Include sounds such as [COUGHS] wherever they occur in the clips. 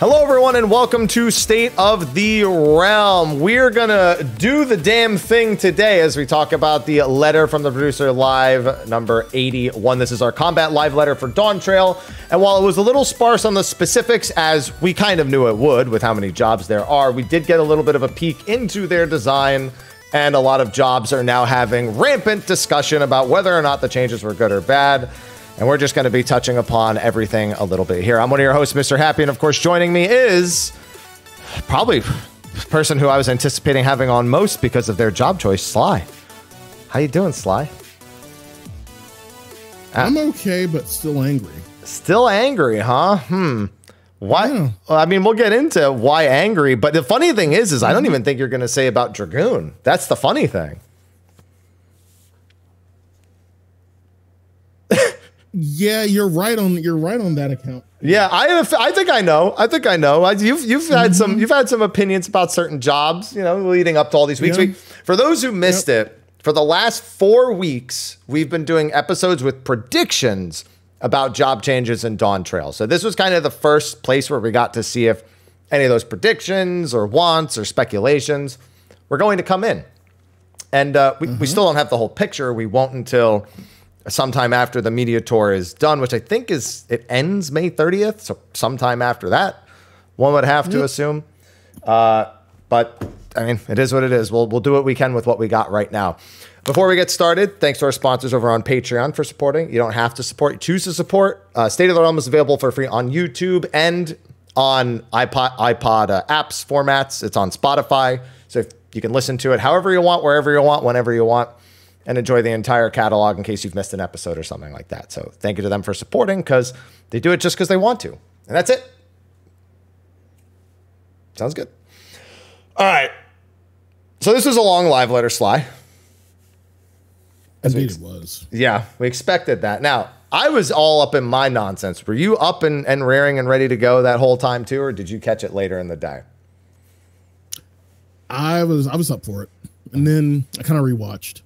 Hello, everyone, and welcome to State of the Realm. We're gonna do the damn thing today as we talk about the letter from the producer live number 81. This is our combat live letter for Dawn Trail. And while it was a little sparse on the specifics, as we kind of knew it would with how many jobs there are, we did get a little bit of a peek into their design. And a lot of jobs are now having rampant discussion about whether or not the changes were good or bad. And we're just going to be touching upon everything a little bit here. I'm one of your hosts, Mr. Happy. And of course, joining me is probably the person who I was anticipating having on most because of their job choice, Sly. How you doing, Sly? Ah. I'm okay, but still angry. Still angry, huh? Hmm. Why? Yeah. Well, I mean, we'll get into why angry, but the funny thing is, is I don't mm-hmm. even think you're going to say about Dragoon. That's the funny thing. Yeah, you're right on you're right on that account. Yeah, I have, I think I know. I think I know. I, you've you've had mm-hmm. some you've had some opinions about certain jobs, you know, leading up to all these weeks. Yeah. for those who missed yep. it, for the last 4 weeks, we've been doing episodes with predictions about job changes in Dawn Trail. So this was kind of the first place where we got to see if any of those predictions or wants or speculations were going to come in. And uh, we, mm-hmm. we still don't have the whole picture. We won't until sometime after the media tour is done, which I think is it ends May 30th. So sometime after that, one would have to yep. assume. Uh, but I mean, it is what it is. We'll we'll do what we can with what we got right now. Before we get started, thanks to our sponsors over on Patreon for supporting. You don't have to support; you choose to support. Uh, State of the Realm is available for free on YouTube and on iPod iPod uh, apps formats. It's on Spotify, so you can listen to it however you want, wherever you want, whenever you want and enjoy the entire catalog in case you've missed an episode or something like that. So thank you to them for supporting because they do it just because they want to. And that's it. Sounds good. All right. So this was a long live letter, Sly. As Indeed, ex- it was. Yeah, we expected that. Now, I was all up in my nonsense. Were you up and, and rearing and ready to go that whole time too, or did you catch it later in the day? I was I was up for it. And then I kind of rewatched.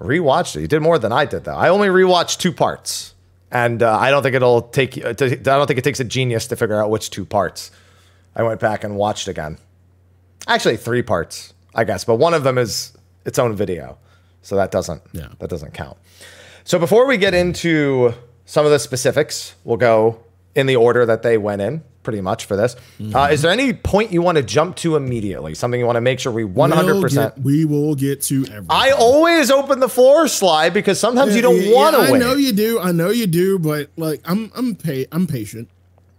Rewatched it. You did more than I did, though. I only rewatched two parts, and uh, I don't think it'll take. Uh, I don't think it takes a genius to figure out which two parts. I went back and watched again. Actually, three parts, I guess, but one of them is its own video, so that doesn't yeah. that doesn't count. So before we get into some of the specifics, we'll go in the order that they went in pretty much for this. Mm-hmm. Uh, is there any point you want to jump to immediately? Something you want to make sure we 100%? We'll we will get to everything. I always open the floor slide because sometimes yeah, you don't yeah, want to yeah, I know you do. I know you do, but like I'm I'm pa- I'm patient.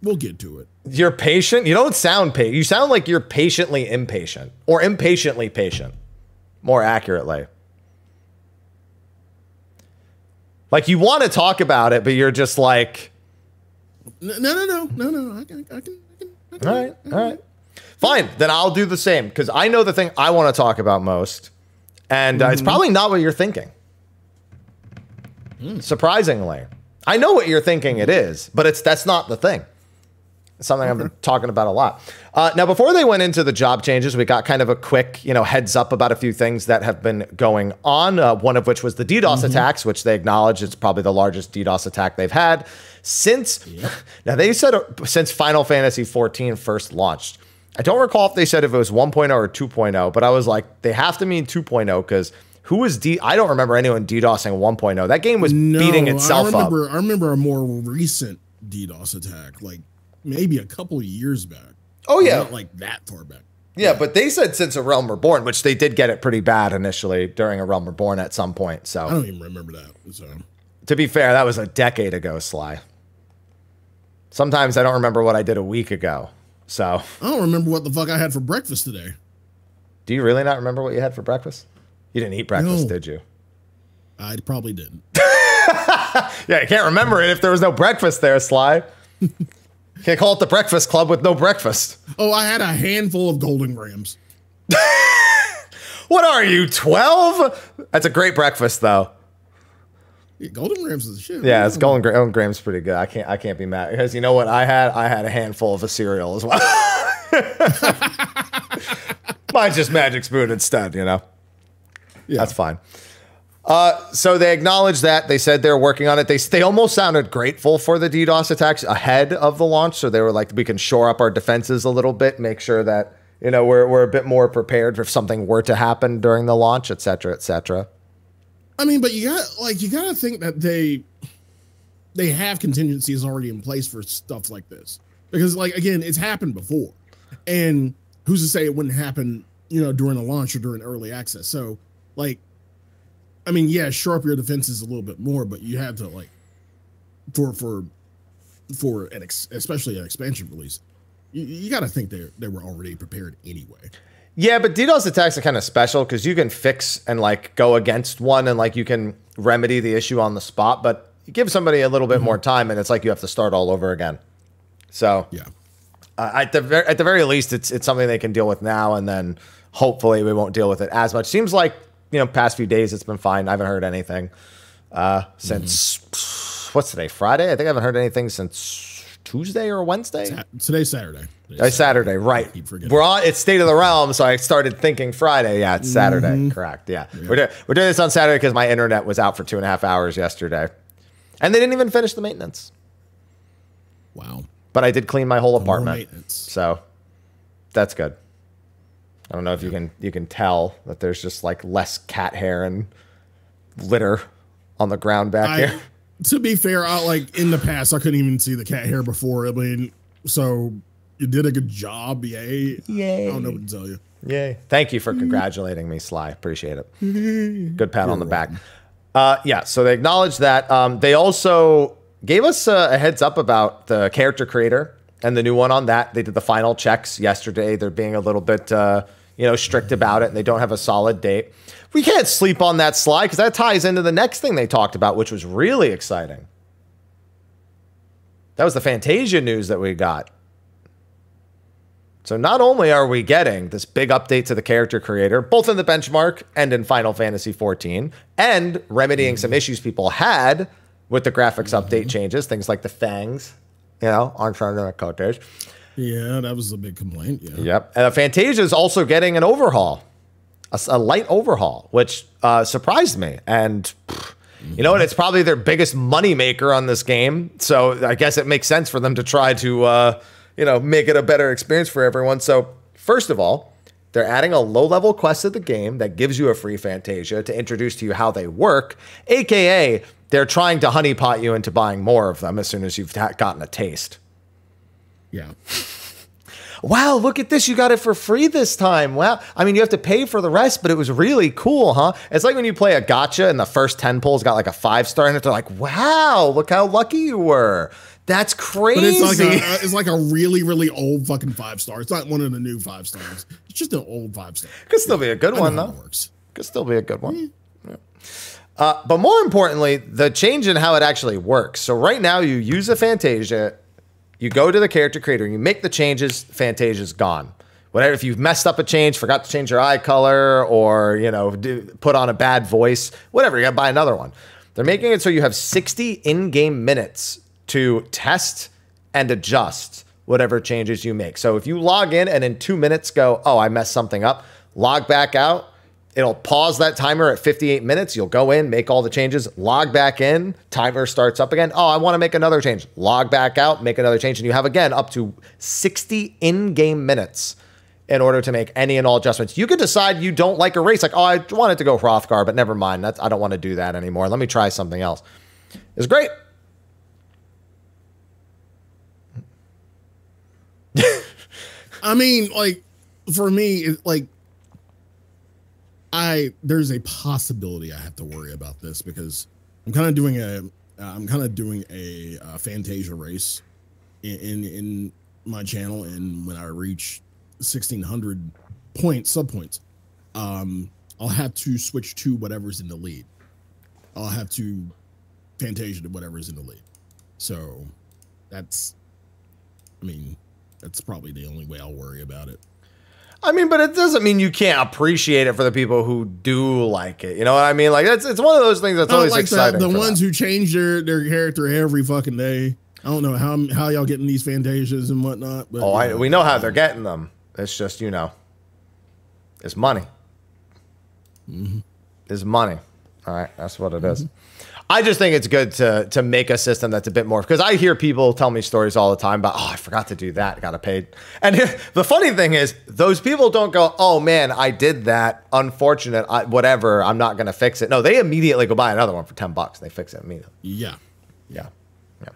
We'll get to it. You're patient? You don't sound patient. You sound like you're patiently impatient or impatiently patient. More accurately. Like you want to talk about it, but you're just like no, no, no, no, no. I can, I can, I can. I can all right, all right. Fine, then I'll do the same because I know the thing I want to talk about most, and uh, mm. it's mm-hmm. probably not what you're thinking. Mm. Surprisingly, I know what you're thinking. It is, but it's that's not the thing. It's something mm-hmm. I've been talking about a lot. Uh, now, before they went into the job changes, we got kind of a quick, you know, heads up about a few things that have been going on. Uh, one of which was the DDoS mm-hmm. attacks, which they acknowledge it's probably the largest DDoS attack they've had since [LAUGHS] now they said uh, since Final Fantasy 14 first launched. I don't recall if they said if it was 1.0 or 2.0, but I was like, they have to mean 2.0 because who was D? I don't remember anyone DDoSing 1.0. That game was no, beating itself I remember, up. I remember a more recent DDoS attack, like maybe a couple years back. Oh yeah, Not like that far back. Yeah, yeah, but they said since A Realm Reborn, which they did get it pretty bad initially during A Realm Reborn at some point. So I don't even remember that. So to be fair, that was a decade ago, Sly. Sometimes I don't remember what I did a week ago. So I don't remember what the fuck I had for breakfast today. Do you really not remember what you had for breakfast? You didn't eat breakfast, no. did you? I probably didn't. [LAUGHS] yeah, I can't remember it if there was no breakfast there, Sly. [LAUGHS] can't call it the breakfast club with no breakfast. Oh, I had a handful of golden grams. [LAUGHS] what are you, 12? That's a great breakfast, though. Yeah, Golden Grams is shit. Yeah, man. it's Golden, Gra- Golden Grams pretty good. I can't I can't be mad because you know what I had I had a handful of a cereal as well. [LAUGHS] Mine's just Magic Spoon instead, you know. Yeah, that's fine. Uh, so they acknowledged that they said they're working on it. They they almost sounded grateful for the DDoS attacks ahead of the launch, so they were like, we can shore up our defenses a little bit, make sure that you know we're we're a bit more prepared if something were to happen during the launch, et cetera, et cetera. I mean, but you got like you got to think that they they have contingencies already in place for stuff like this because like again, it's happened before, and who's to say it wouldn't happen? You know, during a launch or during early access. So, like, I mean, yeah, sharp your defenses a little bit more, but you have to like for for for an ex, especially an expansion release, you, you got to think they they were already prepared anyway. Yeah, but DDoS attacks are kind of special because you can fix and like go against one and like you can remedy the issue on the spot, but give somebody a little bit mm-hmm. more time and it's like you have to start all over again. So yeah, uh, at the ver- at the very least, it's it's something they can deal with now and then hopefully we won't deal with it as much. Seems like you know past few days it's been fine. I haven't heard anything uh, since mm-hmm. what's today Friday. I think I haven't heard anything since Tuesday or Wednesday? today's Saturday. Today's Saturday, Saturday, right? We're on. It's State of the Realm, so I started thinking Friday. Yeah, it's Saturday. Mm-hmm. Correct. Yeah, yeah. We're, do- we're doing this on Saturday because my internet was out for two and a half hours yesterday, and they didn't even finish the maintenance. Wow. But I did clean my whole apartment, so that's good. I don't know if yeah. you can you can tell that there's just like less cat hair and litter on the ground back I, here to be fair, I like in the past I couldn't even see the cat hair before. I mean, so you did a good job. Yay! Yay! I don't know what to tell you. Yay! Thank you for mm-hmm. congratulating me, Sly. Appreciate it. Mm-hmm. Good pat You're on the back. Uh, yeah. So they acknowledged that. Um, they also gave us a, a heads up about the character creator and the new one on that. They did the final checks yesterday. They're being a little bit, uh, you know, strict about it, and they don't have a solid date we can't sleep on that slide because that ties into the next thing they talked about, which was really exciting. That was the Fantasia news that we got. So not only are we getting this big update to the character creator, both in the benchmark and in Final Fantasy XIV, and remedying mm-hmm. some issues people had with the graphics mm-hmm. update changes, things like the fangs, you know, aren't trying to cut Yeah, that was a big complaint. Yeah. Yep. And Fantasia is also getting an overhaul a, a light overhaul, which uh, surprised me. And pff, you know what? It's probably their biggest moneymaker on this game. So I guess it makes sense for them to try to, uh, you know, make it a better experience for everyone. So, first of all, they're adding a low level quest to the game that gives you a free Fantasia to introduce to you how they work, aka they're trying to honeypot you into buying more of them as soon as you've gotten a taste. Yeah. [LAUGHS] wow, look at this. You got it for free this time. Wow. I mean, you have to pay for the rest, but it was really cool, huh? It's like when you play a gotcha and the first 10 pulls got like a five star in it. They're like, wow, look how lucky you were. That's crazy. But it's like a, uh, it's like a really, really old fucking five star. It's not one of the new five stars. It's just an old five star. Could still be a good one though. Works. Could still be a good one. Yeah. Uh, but more importantly, the change in how it actually works. So right now, you use a Fantasia you go to the character creator and you make the changes, Fantasia's gone. Whatever, if you've messed up a change, forgot to change your eye color, or you know, do, put on a bad voice, whatever, you gotta buy another one. They're making it so you have 60 in-game minutes to test and adjust whatever changes you make. So if you log in and in two minutes go, oh, I messed something up, log back out, It'll pause that timer at 58 minutes. You'll go in, make all the changes, log back in. Timer starts up again. Oh, I want to make another change. Log back out, make another change. And you have again up to 60 in game minutes in order to make any and all adjustments. You could decide you don't like a race, like, oh, I wanted to go Hrothgar, but never mind. That's, I don't want to do that anymore. Let me try something else. It's great. [LAUGHS] I mean, like, for me, like, I there's a possibility I have to worry about this because I'm kind of doing a am uh, kind of doing a uh, Fantasia race in, in, in my channel, and when I reach 1600 points sub points, um, I'll have to switch to whatever's in the lead. I'll have to Fantasia to whatever's in the lead. So that's, I mean, that's probably the only way I'll worry about it. I mean, but it doesn't mean you can't appreciate it for the people who do like it. You know what I mean? Like that's it's one of those things that's always like exciting. The, the ones that. who change their their character every fucking day. I don't know how how y'all getting these fantasias and whatnot. But, oh, I, we know how they're getting them. It's just you know, it's money. Mm -hmm. It's money. All right, that's what it mm -hmm. is. Mm-hmm. I just think it's good to to make a system that's a bit more because I hear people tell me stories all the time about oh I forgot to do that got to pay and [LAUGHS] the funny thing is those people don't go oh man I did that unfortunate I, whatever I'm not gonna fix it no they immediately go buy another one for ten bucks and they fix it immediately yeah yeah yeah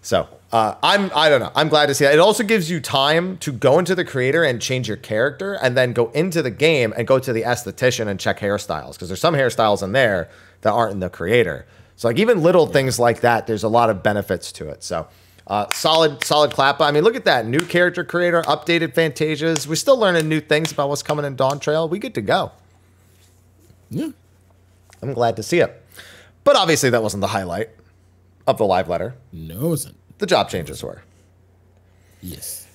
so uh, I'm I don't know I'm glad to see that it also gives you time to go into the creator and change your character and then go into the game and go to the esthetician and check hairstyles because there's some hairstyles in there that aren't in the creator so like even little things like that, there's a lot of benefits to it. So uh, solid, solid clap. I mean, look at that new character creator, updated Fantasias. We're still learning new things about what's coming in Dawn Trail. We good to go. Yeah, I'm glad to see it. But obviously, that wasn't the highlight of the live letter. No, it wasn't. The job changes were. Yes.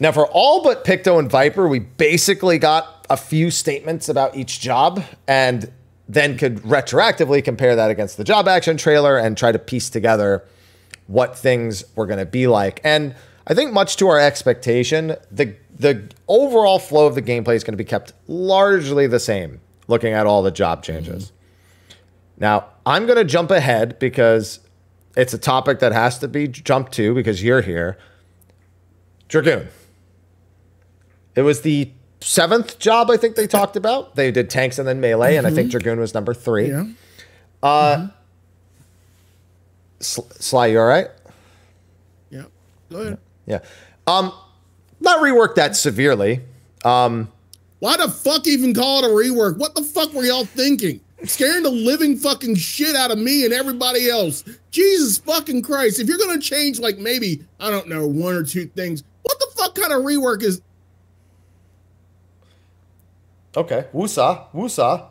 Now, for all but Picto and Viper, we basically got a few statements about each job, and then could retroactively compare that against the job action trailer and try to piece together what things were going to be like. And I think much to our expectation, the the overall flow of the gameplay is going to be kept largely the same looking at all the job changes. Mm-hmm. Now, I'm going to jump ahead because it's a topic that has to be jumped to because you're here. Dragoon. It was the seventh job I think they talked about. They did tanks and then melee, mm -hmm. and I think mm-hmm. dragoon was number three. Yeah. Uh, mm -hmm. Sly, you all right? Yeah. Go ahead. Yeah. Um, not reworked that severely. Um, why the fuck even call it a rework? What the fuck were y'all thinking? Scaring the living fucking shit out of me and everybody else. Jesus fucking Christ. If you're going to change, like, maybe, I don't know, one or two things, what the fuck kind of rework is Okay. Wusa. Wusa.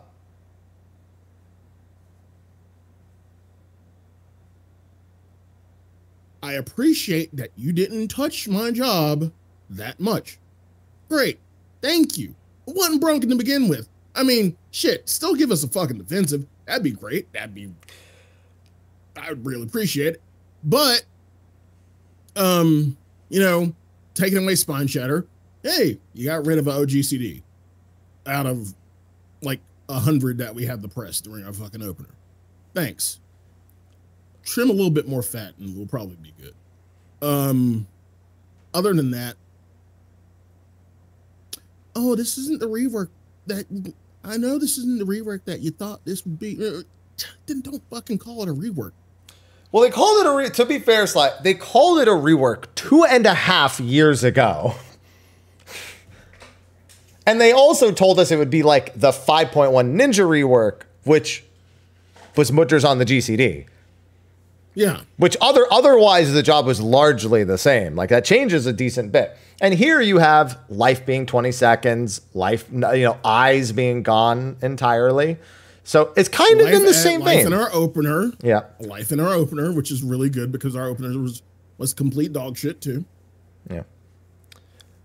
I appreciate that you didn't touch my job that much. Great. Thank you. It wasn't broken to begin with. I mean, shit, still give us a fucking defensive. That'd be great. That'd be I would really appreciate it. But um, you know, taking away spine shatter. Hey, you got rid of OGCD out of like a hundred that we had the press during our fucking opener. Thanks. Trim a little bit more fat and we'll probably be good. Um, other than that, oh, this isn't the rework that I know. This isn't the rework that you thought this would be. Uh, then don't fucking call it a rework. Well, they called it a re- to be fair, Sly. They called it a rework two and a half years ago. [LAUGHS] And they also told us it would be like the 5.1 Ninja rework, which was Mutters on the GCD. Yeah. Which other otherwise the job was largely the same. Like that changes a decent bit. And here you have life being 20 seconds, life you know, eyes being gone entirely. So it's kind life of in the same life vein. in our opener. Yeah. Life in our opener, which is really good because our opener was was complete dog shit too. Yeah.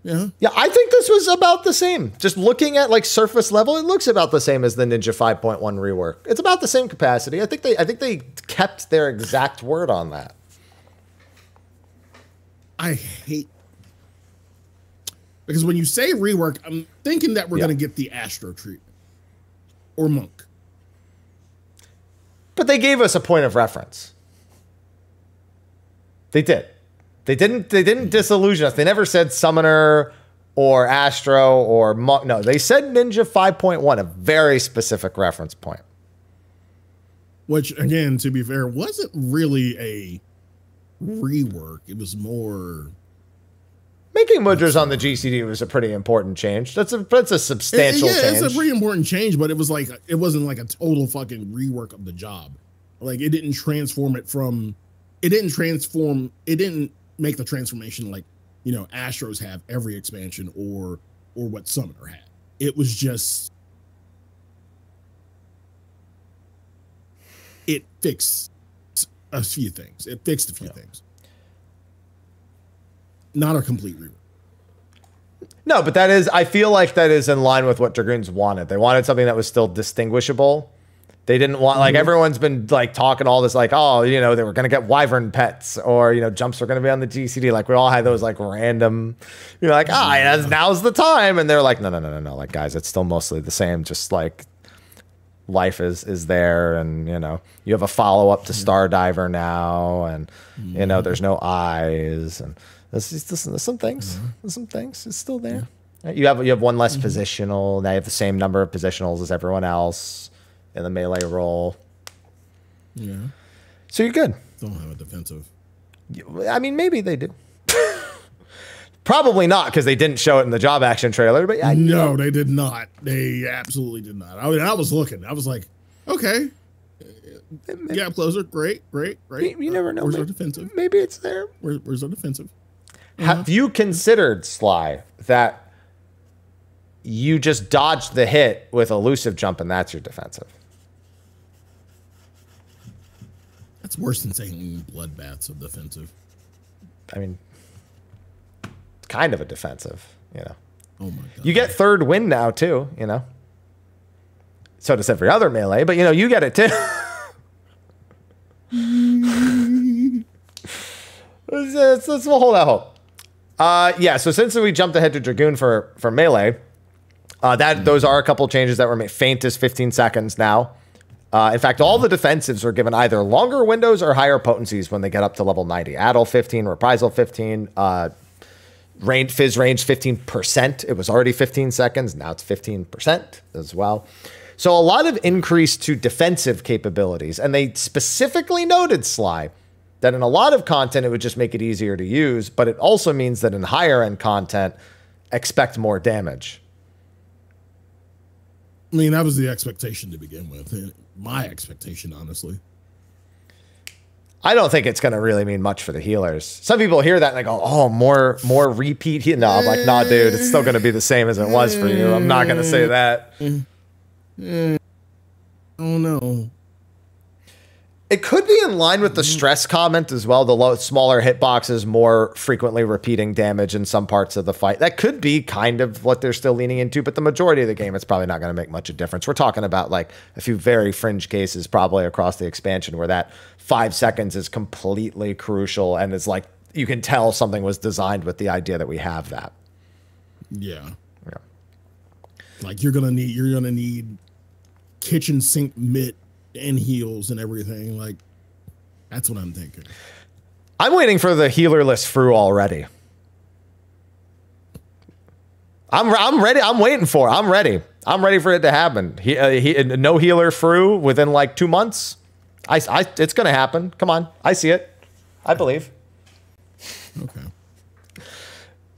Yeah. Yeah, I think this was about the same. Just looking at like surface level, it looks about the same as the Ninja 5.1 rework. It's about the same capacity. I think they I think they kept their exact word on that. I hate because when you say rework, I'm thinking that we're yeah. going to get the Astro treatment or Monk. But they gave us a point of reference. They did. They didn't. They didn't disillusion us. They never said Summoner or Astro or Mo no. They said Ninja 5.1, a very specific reference point. Which, again, to be fair, wasn't really a rework. It was more making Mudras on the GCD was a pretty important change. That's a that's a substantial. It, yeah, change. it's a pretty important change, but it was like it wasn't like a total fucking rework of the job. Like it didn't transform it from, it didn't transform, it didn't make the transformation like you know Astros have every expansion or or what Summoner had. It was just it fixed a few things. It fixed a few yeah. things. Not a complete rewrite. No, but that is I feel like that is in line with what Dragoons wanted. They wanted something that was still distinguishable they didn't want like mm-hmm. everyone's been like talking all this like oh you know they were gonna get wyvern pets or you know jumps are gonna be on the GCD like we all had those like random you know like ah mm-hmm. now's the time and they're like no no no no no like guys it's still mostly the same just like life is is there and you know you have a follow up to mm-hmm. Stardiver now and yeah. you know there's no eyes and there's, there's, there's some things yeah. there's some things it's still there. You have you have one less mm -hmm. positional. Now you have the same number of positionals as everyone else. In the melee role, Yeah. So you're good. Don't have a defensive. I mean, maybe they do. [LAUGHS] Probably not because they didn't show it in the job action trailer. But yeah. no, they did not. They absolutely did not. I, mean, I was looking. I was like, okay, yeah, closer. Great, great, great. You, never uh, know. Where's maybe, our defensive? Maybe it's there. Where, where's our defensive? Have uh -huh. you considered, Sly, that you just dodged the hit with elusive jump and that's your defensive? That's worse than saying bloodbaths of defensive. I mean, kind of a defensive, you know. Oh my god. You get third win now too, you know. So does every other melee, but you know, you get it too. let's, let's, we'll hold that hope. Uh, yeah, so since we jumped ahead to Dragoon for, for melee, uh, that mm -hmm. those are a couple changes that were made. Faint is 15 seconds now. Uh, in fact, all the defensives are given either longer windows or higher potencies when they get up to level 90. Addle 15, Reprisal 15, uh, range, Fizz range 15%. It was already 15 seconds. Now it's 15% as well. So a lot of increase to defensive capabilities. And they specifically noted, Sly, that in a lot of content, it would just make it easier to use. But it also means that in higher end content, expect more damage. I mean, that was the expectation to begin with my expectation, honestly. I don't think it's going to really mean much for the healers. Some people hear that and they go, "Oh, more more repeat." He-. No, I'm like, "Nah, dude, it's still going to be the same as it was for you." I'm not going to say that. Mm. Mm. I do Oh no. It could be in line with the mm. stress comment as well. The low, smaller hitboxes, more frequently repeating damage in some parts of the fight. That could be kind of what they're still leaning into, but the majority of the game, it's probably not going to make much of a difference. We're talking about like a few very fringe cases, probably across the expansion, where that five seconds is completely crucial and it's like you can tell something was designed with the idea that we have that. Yeah. Yeah. Like you're gonna need you're gonna need kitchen sink mitt and heals and everything. Like that's what I'm thinking. I'm waiting for the healerless Fru already. I'm I'm ready. I'm waiting for. It. I'm ready. I'm ready for it to happen. He, uh, he uh, no healer Fru within like two months. I, I it's gonna happen. Come on, I see it. I believe. Okay.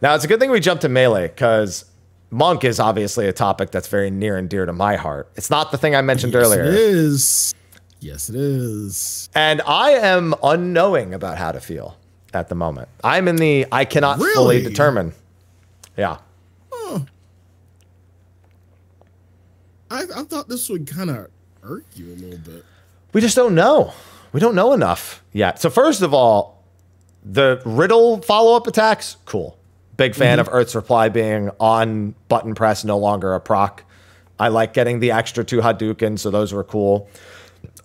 Now it's a good thing we jumped to melee because Monk is obviously a topic that's very near and dear to my heart. It's not the thing I mentioned yes, earlier. It is. Yes, it is. And I am unknowing about how to feel at the moment. I'm in the I cannot really? fully determine. Yeah. I, I thought this would kind of irk you a little bit. We just don't know. We don't know enough yet. So, first of all, the riddle follow up attacks, cool. Big fan mm -hmm. of mm-hmm. Earth's Reply being on button press, no longer a proc. I like getting the extra two Hadouken, so those were cool.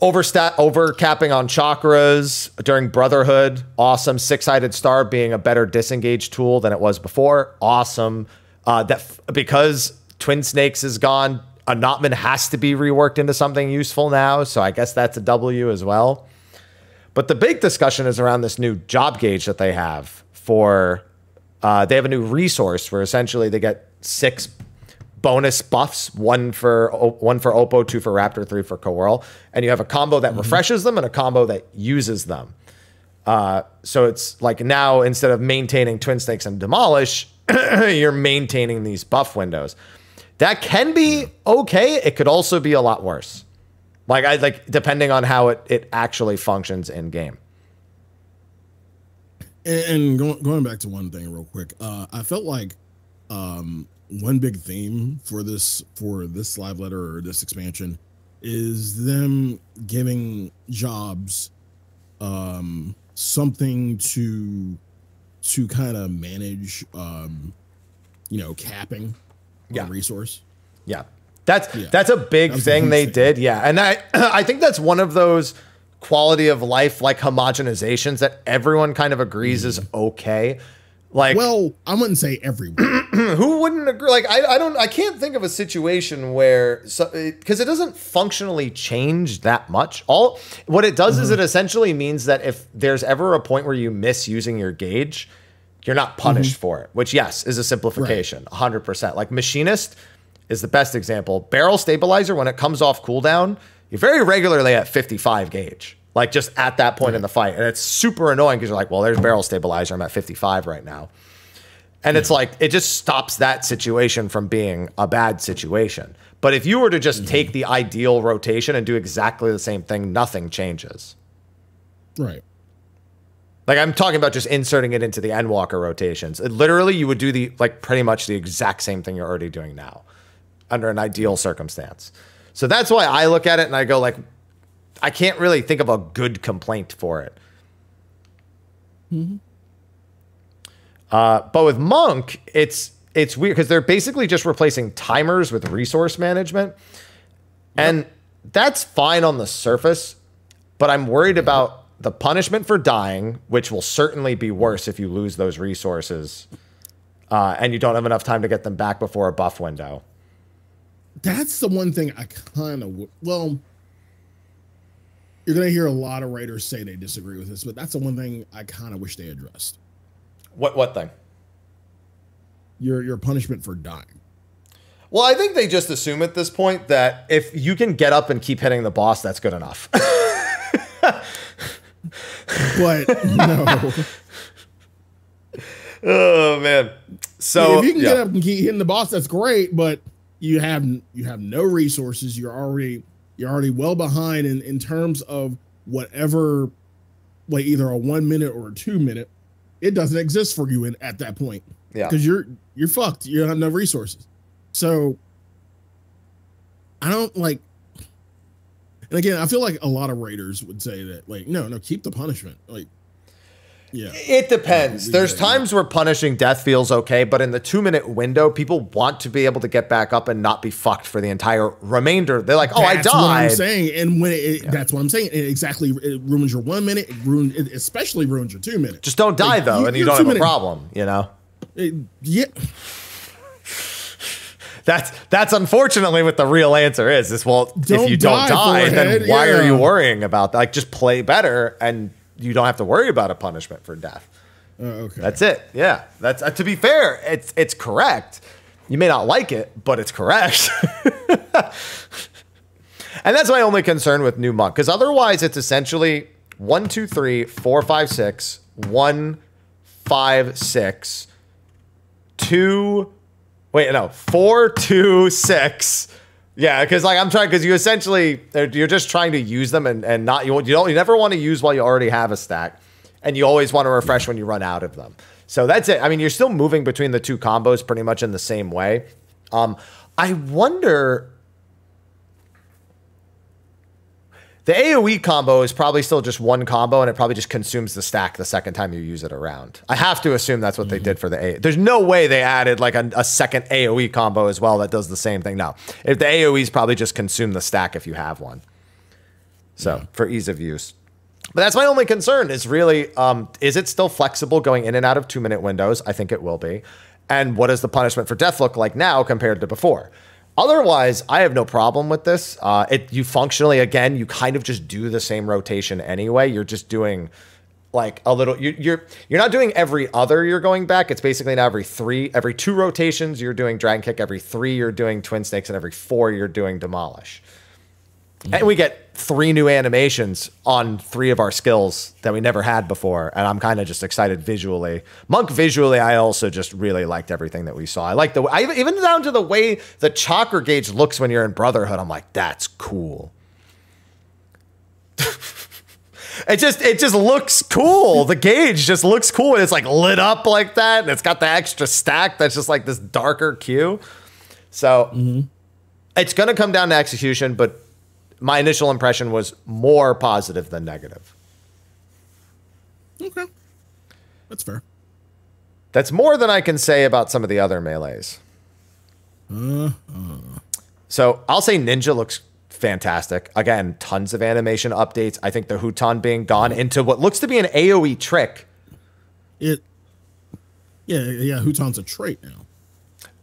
Overstat capping on chakras during Brotherhood, awesome. Six sided star being a better disengage tool than it was before, awesome. Uh, that because Twin Snakes is gone, a Notman has to be reworked into something useful now, so I guess that's a W as well. But the big discussion is around this new job gauge that they have for uh, they have a new resource where essentially they get six bonus buffs one for one for Oppo, two for Raptor, three for Coral, and you have a combo that mm-hmm. refreshes them and a combo that uses them. Uh, so it's like now instead of maintaining Twin Snakes and Demolish, [COUGHS] you're maintaining these buff windows. That can be okay. It could also be a lot worse. Like I like depending on how it it actually functions in game and, going, going back to one thing real quick uh, i felt like um, one big theme for this for this live letter or this expansion is them giving jobs um, something to to kind of manage um, you know capping yeah. resource yeah that's yeah. that's a big that's thing they thing. did yeah and i [CLEARS THROAT] i think that's one of those quality of life like homogenizations that everyone kind of agrees mm. is mm-hmm. okay. Like, well, I wouldn't say everyone. [CLEARS THROAT] who wouldn't agree? Like, I, I don't, I can't think of a situation where, because so, it, uh, it, doesn't functionally change that much. All what it does mm-hmm. is it essentially means that if there's ever a point where you miss using your gauge, you're not punished mm-hmm. for it, which, yes, is a simplification, 100%. Like, machinist is the best example. Barrel stabilizer, when it comes off cooldown, very regularly at 55 gauge, like just at that point in the fight. And it's super annoying because you're like, well, there's barrel stabilizer. I'm at 55 right now. And yeah. it's like, it just stops that situation from being a bad situation. But if you were to just mm-hmm. take the ideal rotation and do exactly the same thing, nothing changes. Right. Like I'm talking about just inserting it into the Endwalker rotations. It literally, you would do the like pretty much the exact same thing you're already doing now under an ideal circumstance. So that's why I look at it and I go like, I can't really think of a good complaint for it. Mm-hmm. Uh, but with Monk, it's it's weird because they're basically just replacing timers with resource management, yep. and that's fine on the surface. But I'm worried about the punishment for dying, which will certainly be worse if you lose those resources uh, and you don't have enough time to get them back before a buff window that's the one thing I kind of well. You're gonna hear a lot of writers say they disagree with this, but that's the one thing I kind of wish they addressed. What what thing? Your your punishment for dying. Well, I think they just assume at this point that if you can get up and keep hitting the boss, that's good enough. [LAUGHS] but no. [LAUGHS] oh man. So if you can yeah. get up and keep hitting the boss, that's great, but you have you have no resources. You're already you're already well behind in, in terms of whatever like either a one minute or a two minute, it doesn't exist for you in at that point. Yeah. Because you're you're fucked. You have no resources. So I don't like and again, I feel like a lot of raiders would say that, like, no, no, keep the punishment. Like, yeah. It depends. Yeah, There's yeah, times where punishing death feels okay, but in the two minute window, people want to be able to get back up and not be fucked for the entire remainder. They're like, oh, that's I died. What I'm saying, and when it, it, that's what I'm saying. It exactly, it ruins your one minute. It ruins, it especially ruins your two minute. Just don't die like, though, you, and you don't have minute. a problem. You know. yeah. [LAUGHS] that's that's unfortunately what the real answer is. Is well, don't if you die, don't die, then why are you worrying about that? Like, just play better and you don't have to worry about a punishment for death. Oh, okay. That's it. Yeah. That's uh, to be fair, it's it's correct. You may not like it, but it's correct. [LAUGHS] and that's my only concern with new monk, because otherwise it's essentially one, two, three, four, five, six, one, five, six, two. Wait, no, four, two, six yeah, because like I'm trying, because you essentially you're just trying to use them and and not you you don't you never want to use while you already have a stack, and you always want to refresh when you run out of them. So that's it. I mean, you're still moving between the two combos pretty much in the same way. Um, I wonder The AoE combo is probably still just one combo, and it probably just consumes the stack the second time you use it around. I have to assume that's what mm-hmm. they did for the A. There's no way they added like a, a, second AoE combo as well that does the same thing. No, if the AoEs probably just consume the stack if you have one. So for ease of use. But that's my only concern is really, um, is it still flexible going in and out of two minute windows? I think it will be. And what does the punishment for death look like now compared to before? Otherwise, I have no problem with this. Uh, it you functionally again, you kind of just do the same rotation anyway. You're just doing like a little. You, are you're, you're not doing every other. You're going back. It's basically now every three, every two rotations. You're doing dragon kick. Every three, you're doing twin snakes, and every four, you're doing demolish. And we get three new animations on three of our skills that we never had before. And I'm kind of just excited visually. Monk visually, I also just really liked everything that we saw. I like the I, even down to the way the chakra gauge looks when you're in Brotherhood. I'm like, that's cool. [LAUGHS] it just it just looks cool. The gauge just looks cool. And it's like lit up like that, and it's got the extra stack that's just like this darker cue. So mm-hmm. it's gonna come down to execution, but my initial impression was more positive than negative. Okay. That's fair. That's more than I can say about some of the other melees. Mm-hmm. So I'll say Ninja looks fantastic. Again, tons of animation updates. I think the Hutan being gone into what looks to be an AoE trick. It. Yeah, yeah. Hutan's a trait now.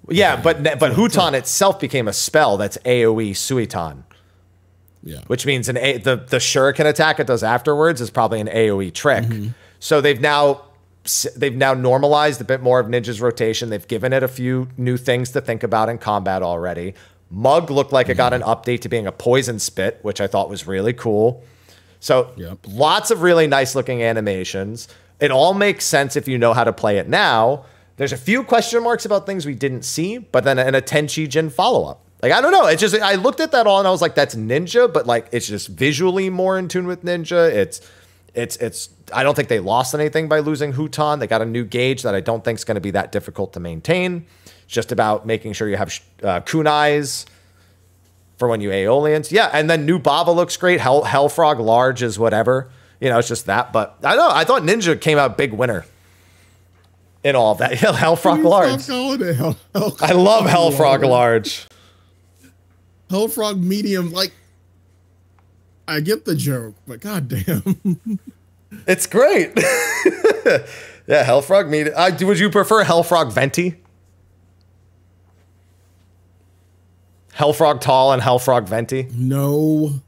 Yeah, but but Hutan itself became a spell. That's AoE Suitan. Yeah. Which means an a- the the shuriken attack it does afterwards is probably an AoE trick. Mm-hmm. So they've now they've now normalized a bit more of Ninja's rotation. They've given it a few new things to think about in combat already. Mug looked like mm-hmm. it got mm-hmm. an update to being a poison spit, which I thought was really cool. So yep. lots of really nice looking animations. It all makes sense if you know how to play it now. There's a few question marks about things we didn't see, but then an Atenchi Jin follow up. Like I don't know. It's just I looked at that all and I was like, that's Ninja, but like it's just visually more in tune with Ninja. It's it's it's I don't think they lost anything by losing Hutan. They got a new gauge that I don't think is going to be that difficult to maintain. It's just about making sure you have uh, kunais for when you aeolians. Yeah, and then new Baba looks great. Hell Hellfrog large is whatever. You know, it's just that. But I don't know. I thought Ninja came out big winner in all of that. [LAUGHS] Hellfrog large. I love Hellfrog large. Hell frog medium, like I get the joke, but goddamn. it's great. [LAUGHS] yeah, Hell Frog medium. Uh, would you prefer Hell Frog venti? Hell Frog tall and Hell Frog venti? No.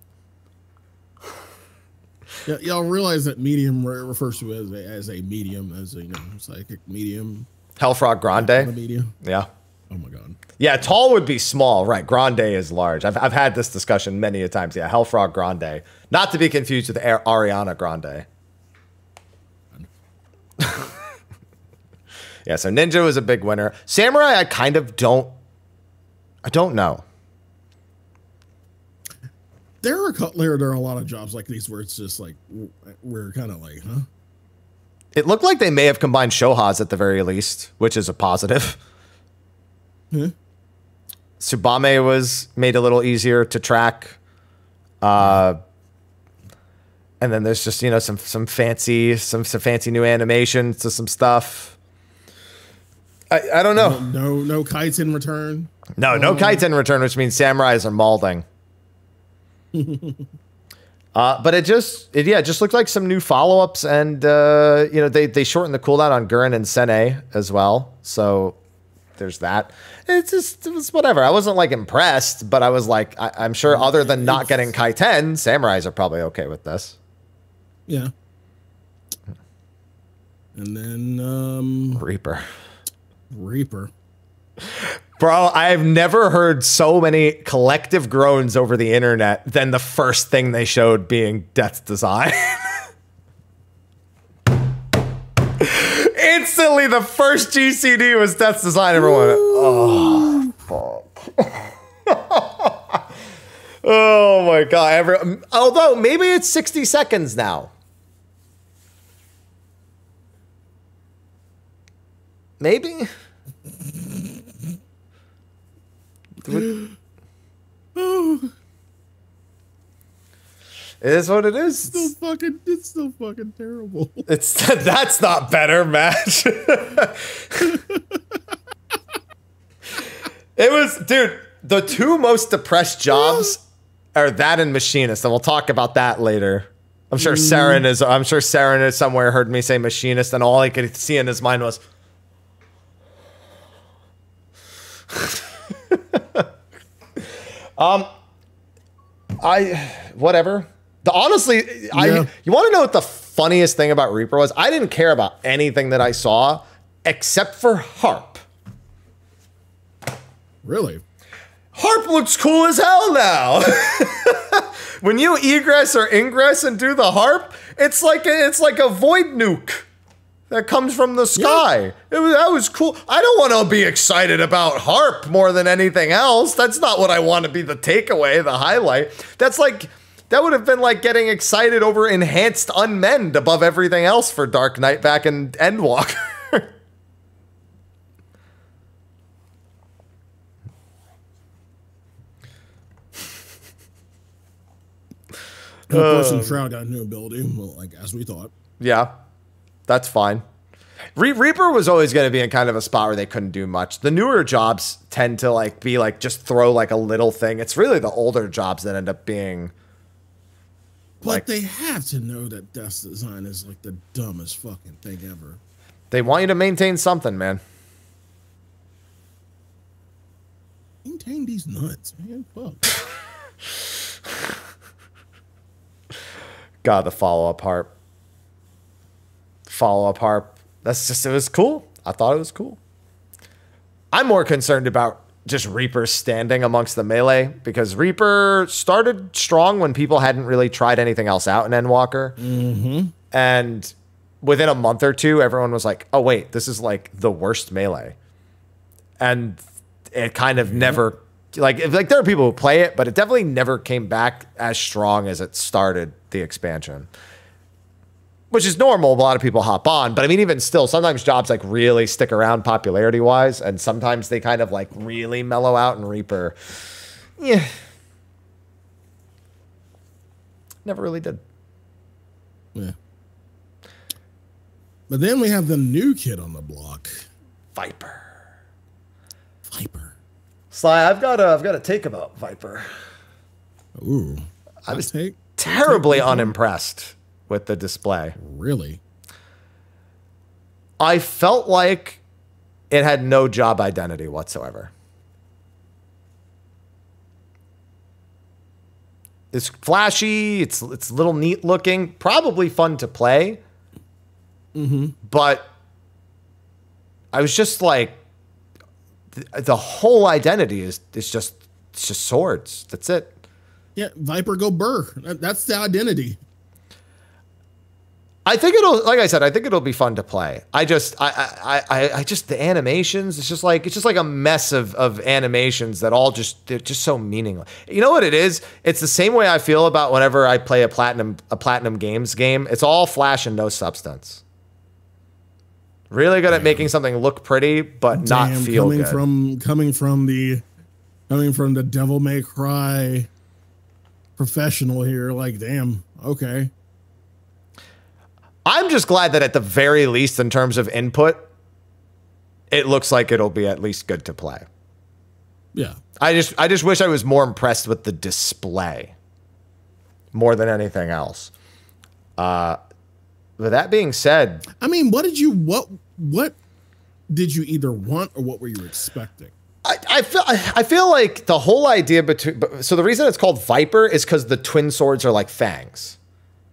Y- y'all realize that medium refers to as a, as a medium, as a you know, psychic medium. Hell Frog grande. Medium. Yeah. Oh my god. Yeah, tall would be small, right? Grande is large. I've, I've had this discussion many a times. Yeah, Hellfrog Grande, not to be confused with Ariana Grande. [LAUGHS] yeah, so Ninja was a big winner. Samurai, I kind of don't, I don't know. There are there are a lot of jobs like these where it's just like we're kind of like, huh? It looked like they may have combined Shohas at the very least, which is a positive. Yeah. Hmm? Subame was made a little easier to track. Uh, and then there's just you know some some fancy some some fancy new animations to some stuff. I, I don't know. No no, no kites in return. No um, no kites in return, which means samurais are mauling. [LAUGHS] uh, but it just it yeah it just looked like some new follow ups and uh, you know they they shortened the cooldown on Gurren and Sene as well. So there's that. It's just it's whatever. I wasn't like impressed, but I was like, I, am sure other than not getting Kaiten, samurais are probably okay with this. Yeah. And then um Reaper. Reaper. Bro, I've never heard so many collective groans over the internet than the first thing they showed being Death's Design. [LAUGHS] Instantly, the first GCD was Death's Design, everyone. Ooh. Oh, [LAUGHS] fuck. oh, my God. Every, although, maybe it's 60 seconds now. Maybe. [GASPS] oh. It is what it is. It's still fucking. It's still fucking terrible. [LAUGHS] It's [LAUGHS] that's not better, Matt. it was, dude. The two most depressed jobs are that and machinist, and we'll talk about that later. I'm sure mm-hmm. Saren is. I'm sure Saren is somewhere heard me say machinist, and all I could see in his mind was. [LAUGHS] um, I whatever the, honestly, yeah. I you want to know what the funniest thing about Reaper was? I didn't care about anything that I saw except for Harp. Really? Harp looks cool as hell now. [LAUGHS] when you egress or ingress and do the harp, it's like a, it's like a void nuke that comes from the sky. Yeah. Was, that was cool. I don't want to be excited about harp more than anything else. That's not what I want to be the takeaway, the highlight. That's like that would have been like getting excited over enhanced unmend above everything else for Dark Knight back in Endwalker. [LAUGHS] And of course, um. Shroud got a new ability, well, like as we thought. Yeah, that's fine. Re- Reaper was always going to be in kind of a spot where they couldn't do much. The newer jobs tend to like be like just throw like a little thing. It's really the older jobs that end up being but like, they have to know that death design is like the dumbest fucking thing ever. They want you to maintain something, man. Maintain these nuts, man. Fuck. [LAUGHS] God, the follow up harp. Follow up harp. That's just, it was cool. I thought it was cool. I'm more concerned about just Reaper standing amongst the melee because Reaper started strong when people hadn't really tried anything else out in Endwalker. Mm-hmm. And within a month or two, everyone was like, oh, wait, this is like the worst melee. And it kind of mm-hmm. never, like, like there are people who play it, but it definitely never came back as strong as it started the expansion which is normal. A lot of people hop on, but I mean, even still, sometimes jobs like really stick around popularity wise, and sometimes they kind of like really mellow out and Reaper, yeah, never really did. Yeah. But then we have the new kid on the block, Viper. Viper. Sly, I've got a, I've got a take about Viper. Ooh, I was take, terribly take unimpressed with the display. Really? I felt like it had no job identity whatsoever. It's flashy, it's it's little neat looking, probably fun to play. Mm-hmm. But I was just like th- the whole identity is is just it's just swords. That's it. Yeah, Viper go burr. That's the identity. I think it'll, like I said, I think it'll be fun to play. I just, I, I, I, I, just the animations. It's just like it's just like a mess of of animations that all just they're just so meaningless. You know what it is? It's the same way I feel about whenever I play a platinum a platinum games game. It's all flash and no substance. Really good Damn. at making something look pretty, but Damn, not feel coming good. From coming from the, coming from the Devil May Cry professional here like damn okay I'm just glad that at the very least, in terms of input, it looks like it'll be at least good to play. Yeah. I just I just wish I was more impressed with the display more than anything else. Uh with that being said, I mean, what did you what what did you either want or what were you expecting? I, I feel I feel like the whole idea between so the reason it's called Viper is because the twin swords are like fangs.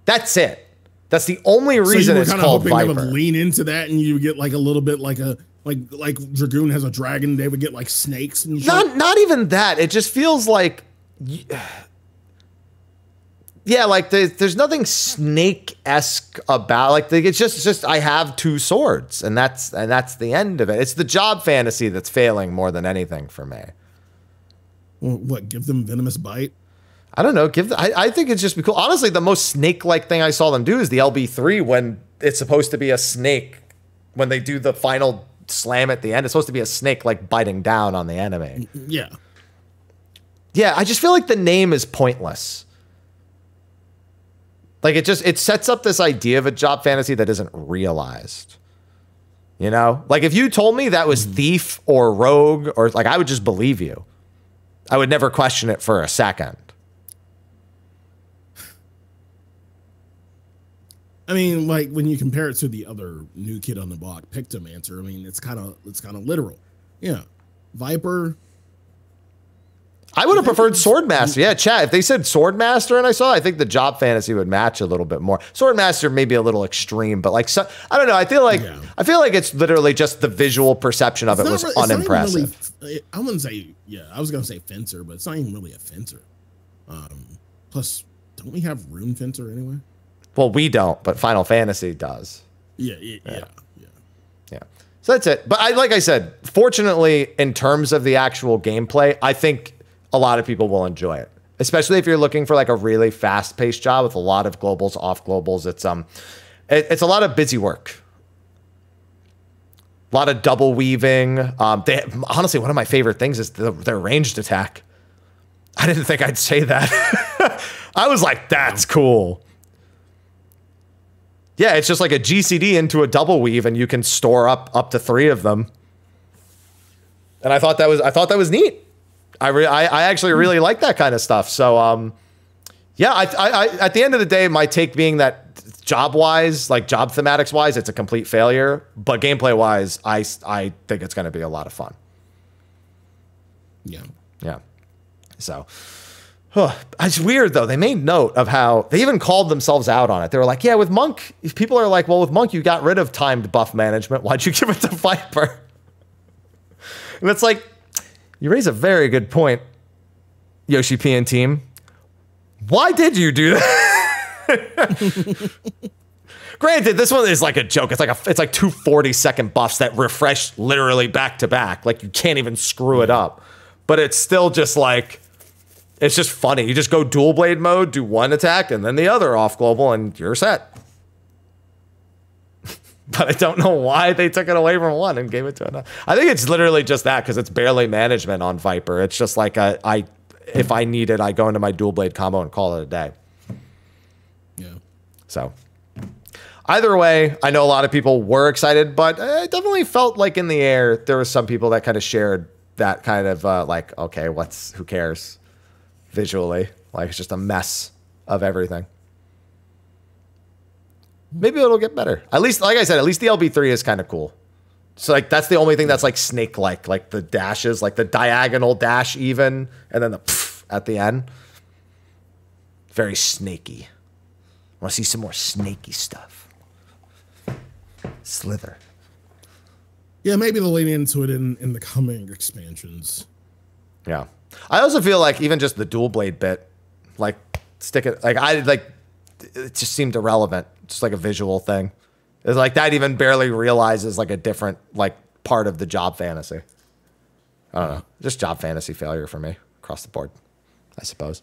That's it. That's the only reason so it's called hoping Viper. They would lean into that, and you get like a little bit like a like like Dragoon has a dragon. They would get like snakes and shit. not not even that. It just feels like. [SIGHS] Yeah, like there's, there's nothing snake esque about like it's just it's just I have two swords and that's and that's the end of it. It's the job fantasy that's failing more than anything for me. what give them venomous bite? I don't know. Give the, I, I think it's just cool. Honestly, the most snake-like thing I saw them do is the LB3 when it's supposed to be a snake when they do the final slam at the end. It's supposed to be a snake like biting down on the enemy. Mm, mm, yeah. Yeah, I just feel like the name is pointless. Like it just it sets up this idea of a job fantasy that isn't realized. You know? Like if you told me that was mm. thief or rogue or like I would just believe you. I would never question it for a second. I mean, like when you compare it to the other new kid on the block, Pictomancer, I mean, it's kind of it's kind of literal. Yeah, Viper. I would have preferred Swordmaster. Yeah, chat. If they said Swordmaster and I saw, I think the job fantasy would match a little bit more. Swordmaster may be a little extreme, but like, so, I don't know. I feel like yeah. I feel like it's literally just the visual perception of it's it was really, unimpressive. Really, I wouldn't say. Yeah, I was gonna say fencer, but it's not even really a fencer. Um, plus, don't we have room fencer anyway? Well, we don't, but Final Fantasy does. Yeah, yeah, yeah, yeah. yeah. So that's it. But I, like I said, fortunately, in terms of the actual gameplay, I think a lot of people will enjoy it, especially if you're looking for like a really fast-paced job with a lot of globals, off globals. It's um, it, it's a lot of busy work. A lot of double weaving. Um, they, honestly, one of my favorite things is the, their ranged attack. I didn't think I'd say that. [LAUGHS] I was like, that's cool. Yeah, it's just like a GCD into a double weave, and you can store up up to three of them. And I thought that was I thought that was neat. I re- I, I actually really hmm. like that kind of stuff. So um, yeah, I, I, I at the end of the day, my take being that job wise, like job thematics wise, it's a complete failure. But gameplay wise, I I think it's going to be a lot of fun. Yeah. Yeah. So. It's weird though. They made note of how they even called themselves out on it. They were like, "Yeah, with Monk, if people are like, well, with Monk you got rid of timed buff management. Why'd you [LAUGHS] give it to Viper?" and it's like, you raise a very good point, Yoshi P and team. Why did you do that? [LAUGHS] Granted, this one is like a joke. It's like a it's like two 40 second buffs that refresh literally back to back. Like you can't even screw it up. But it's still just like it's just funny. You just go dual blade mode, do one attack and then the other off global, and you're set. [LAUGHS] but I don't know why they took it away from one and gave it to another. I think it's literally just that because it's barely management on Viper. It's just like a, I, if I need it, I go into my dual blade combo and call it a day. Yeah. So. Either way, I know a lot of people were excited, but it definitely felt like in the air there were some people that kind of shared that kind of uh, like, okay, what's who cares? visually. Like it's just a mess of everything. Maybe it'll get better. At least, like I said, at least the LB3 is kind of cool. So like that's the only thing that's like snake like, like the dashes, like the diagonal dash even, and then the at the end. Very snaky. Want to see some more snaky stuff? Slither. Yeah, maybe they'll lean into it in in the coming expansions. Yeah. I also feel like even just the dual blade bit, like stick it like I like it just seemed irrelevant, just like a visual thing. It's like that even barely realizes like a different like part of the job fantasy. I don't know, just job fantasy failure for me across the board, I suppose.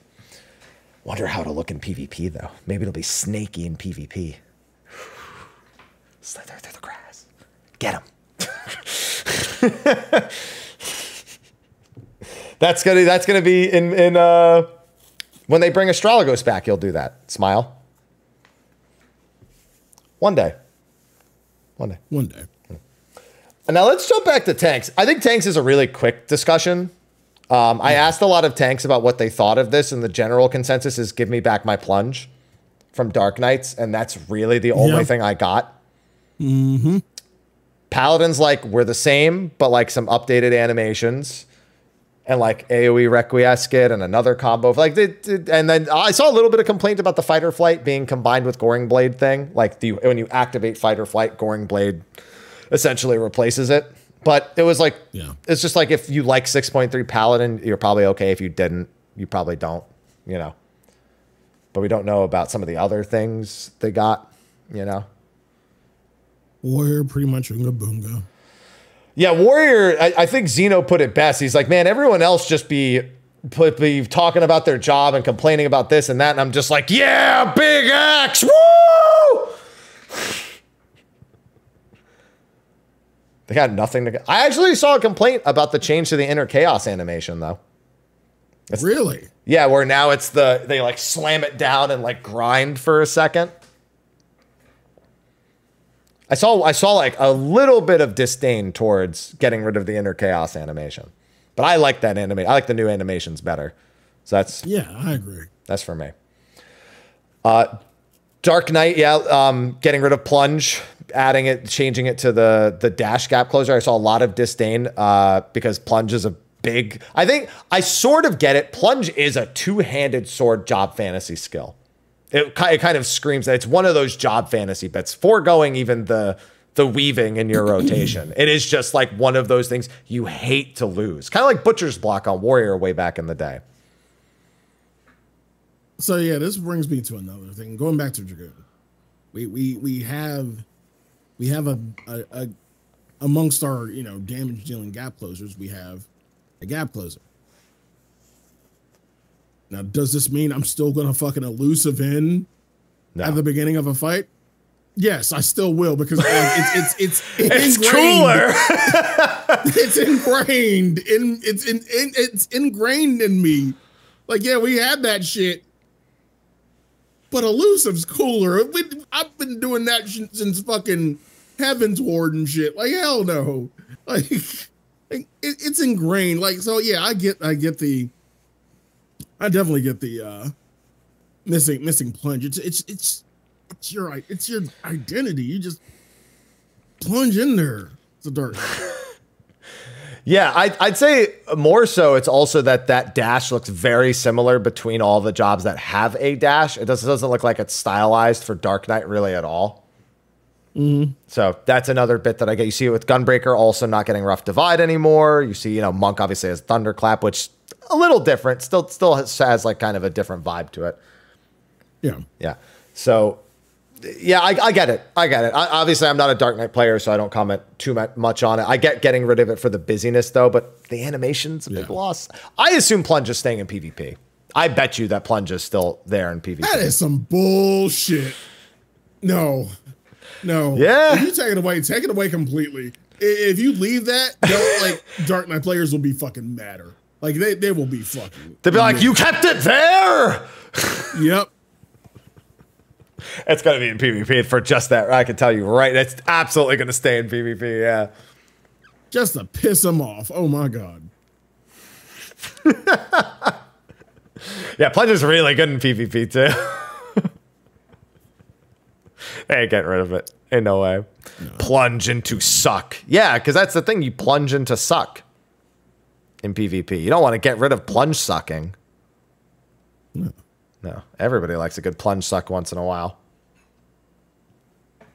Wonder how it'll look in PvP though. Maybe it'll be snaky in PvP. [SIGHS] Slither through the grass. Get him. [LAUGHS] That's gonna that's gonna be in in uh, when they bring Astrologos back. He'll do that. Smile. One day. One day. One day. Hmm. now let's jump back to tanks. I think tanks is a really quick discussion. Um, I hmm. asked a lot of tanks about what they thought of this, and the general consensus is give me back my plunge from Dark Knights, and that's really the only yep. thing I got. Mm-hmm. Paladins, like, we're the same, but like some updated animations and like AoE Requiescat and another combo. Like, they, and then I saw a little bit of complaint about the fight or flight being combined with Goring Blade thing. Like, the, when you activate fight or flight, Goring Blade essentially replaces it. But it was like, yeah. it's just like if you like 6.3 Paladin, you're probably okay. If you didn't, you probably don't, you know. But we don't know about some of the other things they got, you know. Warrior, pretty much Unga Boonga. Yeah, Warrior, I, I think Zeno put it best. He's like, man, everyone else just be put be talking about their job and complaining about this and that, and I'm just like, yeah, big axe, woo! They got nothing to. I actually saw a complaint about the change to the inner chaos animation though. It's, really? Yeah, where now it's the they like slam it down and like grind for a second. I saw I saw like a little bit of disdain towards getting rid of the inner chaos animation. But I like that anime. I like the new animations better. So that's Yeah, I agree. That's for me. Uh Dark Knight, yeah, um, getting rid of plunge, adding it, changing it to the the dash gap closer. I saw a lot of disdain uh, because plunge is a big. I think I sort of get it. Plunge is a two handed sword job fantasy skill. It, it kind of screams that it's one of those job fantasy bets, foregoing even the the weaving in your rotation. It is just like one of those things you hate to lose, kind of like Butcher's Block on Warrior way back in the day. So yeah, this brings me to another thing. Going back to Dragoon, we we we have we have a, a, a amongst our you know damage dealing gap closers, we have a gap closer. Now, does this mean I'm still going to fucking elusive in no. at the beginning of a fight? Yes, I still will because it's it's it's it's [LAUGHS] cooler. [LAUGHS] it's ingrained in it's in, in, it's ingrained in me. Like yeah, we had that shit, but elusive's cooler. We, I've been doing that since fucking Heaven's Ward and shit. Like hell no, like, [LAUGHS] like it, it's ingrained. Like so yeah, I get I get the I definitely get the uh, missing missing plunge. It's it's it's it's your it's your identity. You just plunge in there. It's a dirt. [LAUGHS] yeah, I, I'd say more so. It's also that that dash looks very similar between all the jobs that have a dash. It doesn't, doesn't look like it's stylized for Dark Knight really at all. Mm-hmm. So that's another bit that I get. You see it with Gunbreaker also not getting rough divide anymore. You see, you know, Monk obviously has Thunderclap, which a little different. Still, still has, has like kind of a different vibe to it. Yeah, yeah. So, yeah, I, I get it. I get it. I, obviously, I'm not a Dark Knight player, so I don't comment too much on it. I get getting rid of it for the busyness though, but the animation's a yeah. big loss. I assume Plunge is staying in PvP. I bet you that Plunge is still there in PvP. That is some bullshit. No, no. Yeah. If you take it away, take it away completely. If you leave that, [LAUGHS] like Dark Knight players will be fucking madder. Like they, they will be fucking. They'll be like, you kept it there. [LAUGHS] yep. It's gonna be in PvP for just that. I can tell you right. It's absolutely gonna stay in PvP. Yeah. Just to piss them off. Oh my god. [LAUGHS] yeah, Pledge is really good in PvP too they [LAUGHS] ain't getting rid of it. In no way. No. Plunge into suck. Yeah, because that's the thing. You plunge into suck in PvP. You don't want to get rid of plunge sucking. No. No. Everybody likes a good plunge suck once in a while.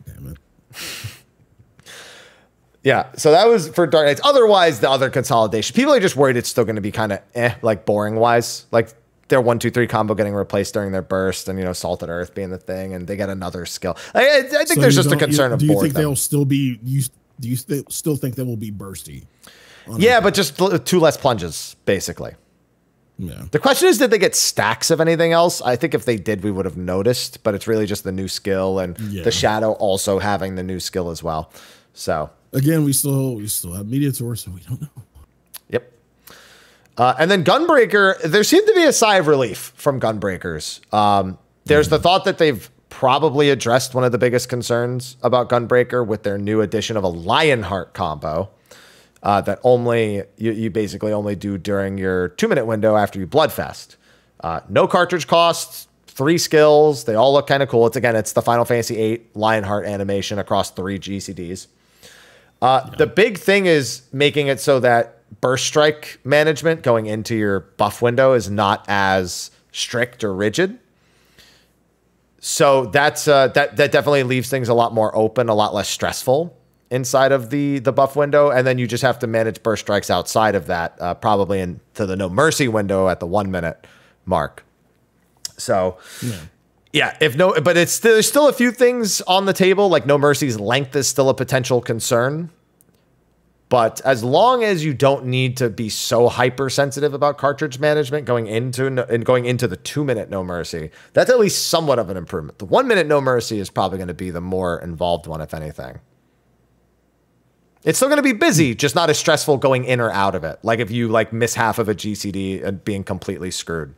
Damn it. [LAUGHS] yeah. So that was for Dark Knights. Otherwise, the other consolidation. People are just worried it's still going to be kind of eh, like boring wise. Like their one two three combo getting replaced during their burst, and you know Salted Earth being the thing, and they get another skill. I, I think so there's just a concern you, of. Do you think them. they'll still be? You, do you still think they will be bursty? Yeah, but just two less plunges, basically. Yeah. The question is, did they get stacks of anything else? I think if they did, we would have noticed, but it's really just the new skill and yeah. the shadow also having the new skill as well. So again, we still we still have Mediator, so we don't know. Uh, and then Gunbreaker, there seemed to be a sigh of relief from Gunbreakers. Um, there's the hmm. thought that they've probably addressed one of the biggest concerns about Gunbreaker with their new addition of a Lionheart combo uh, that only you, you, basically only do during your two minute window after you Bloodfest. Uh, no cartridge costs, three skills. They all look kind of cool. It's again, it's the Final Fantasy VIII Lionheart animation across three GCDs. Uh, yeah. The big thing is making it so that burst strike management going into your buff window is not as strict or rigid. So that's uh, that that definitely leaves things a lot more open, a lot less stressful inside of the the buff window, and then you just have to manage burst strikes outside of that, uh, probably into the no mercy window at the one minute mark. So, yeah. yeah if no, but it's there's still a few things on the table. Like no mercy's length is still a potential concern but as long as you don't need to be so hypersensitive about cartridge management going into and going into the two minute no mercy, that's at least somewhat of an improvement. The one minute no mercy is probably going to be the more involved one, if anything. It's still going to be busy, just not as stressful going in or out of it. Like if you like miss half of a GCD and being completely screwed.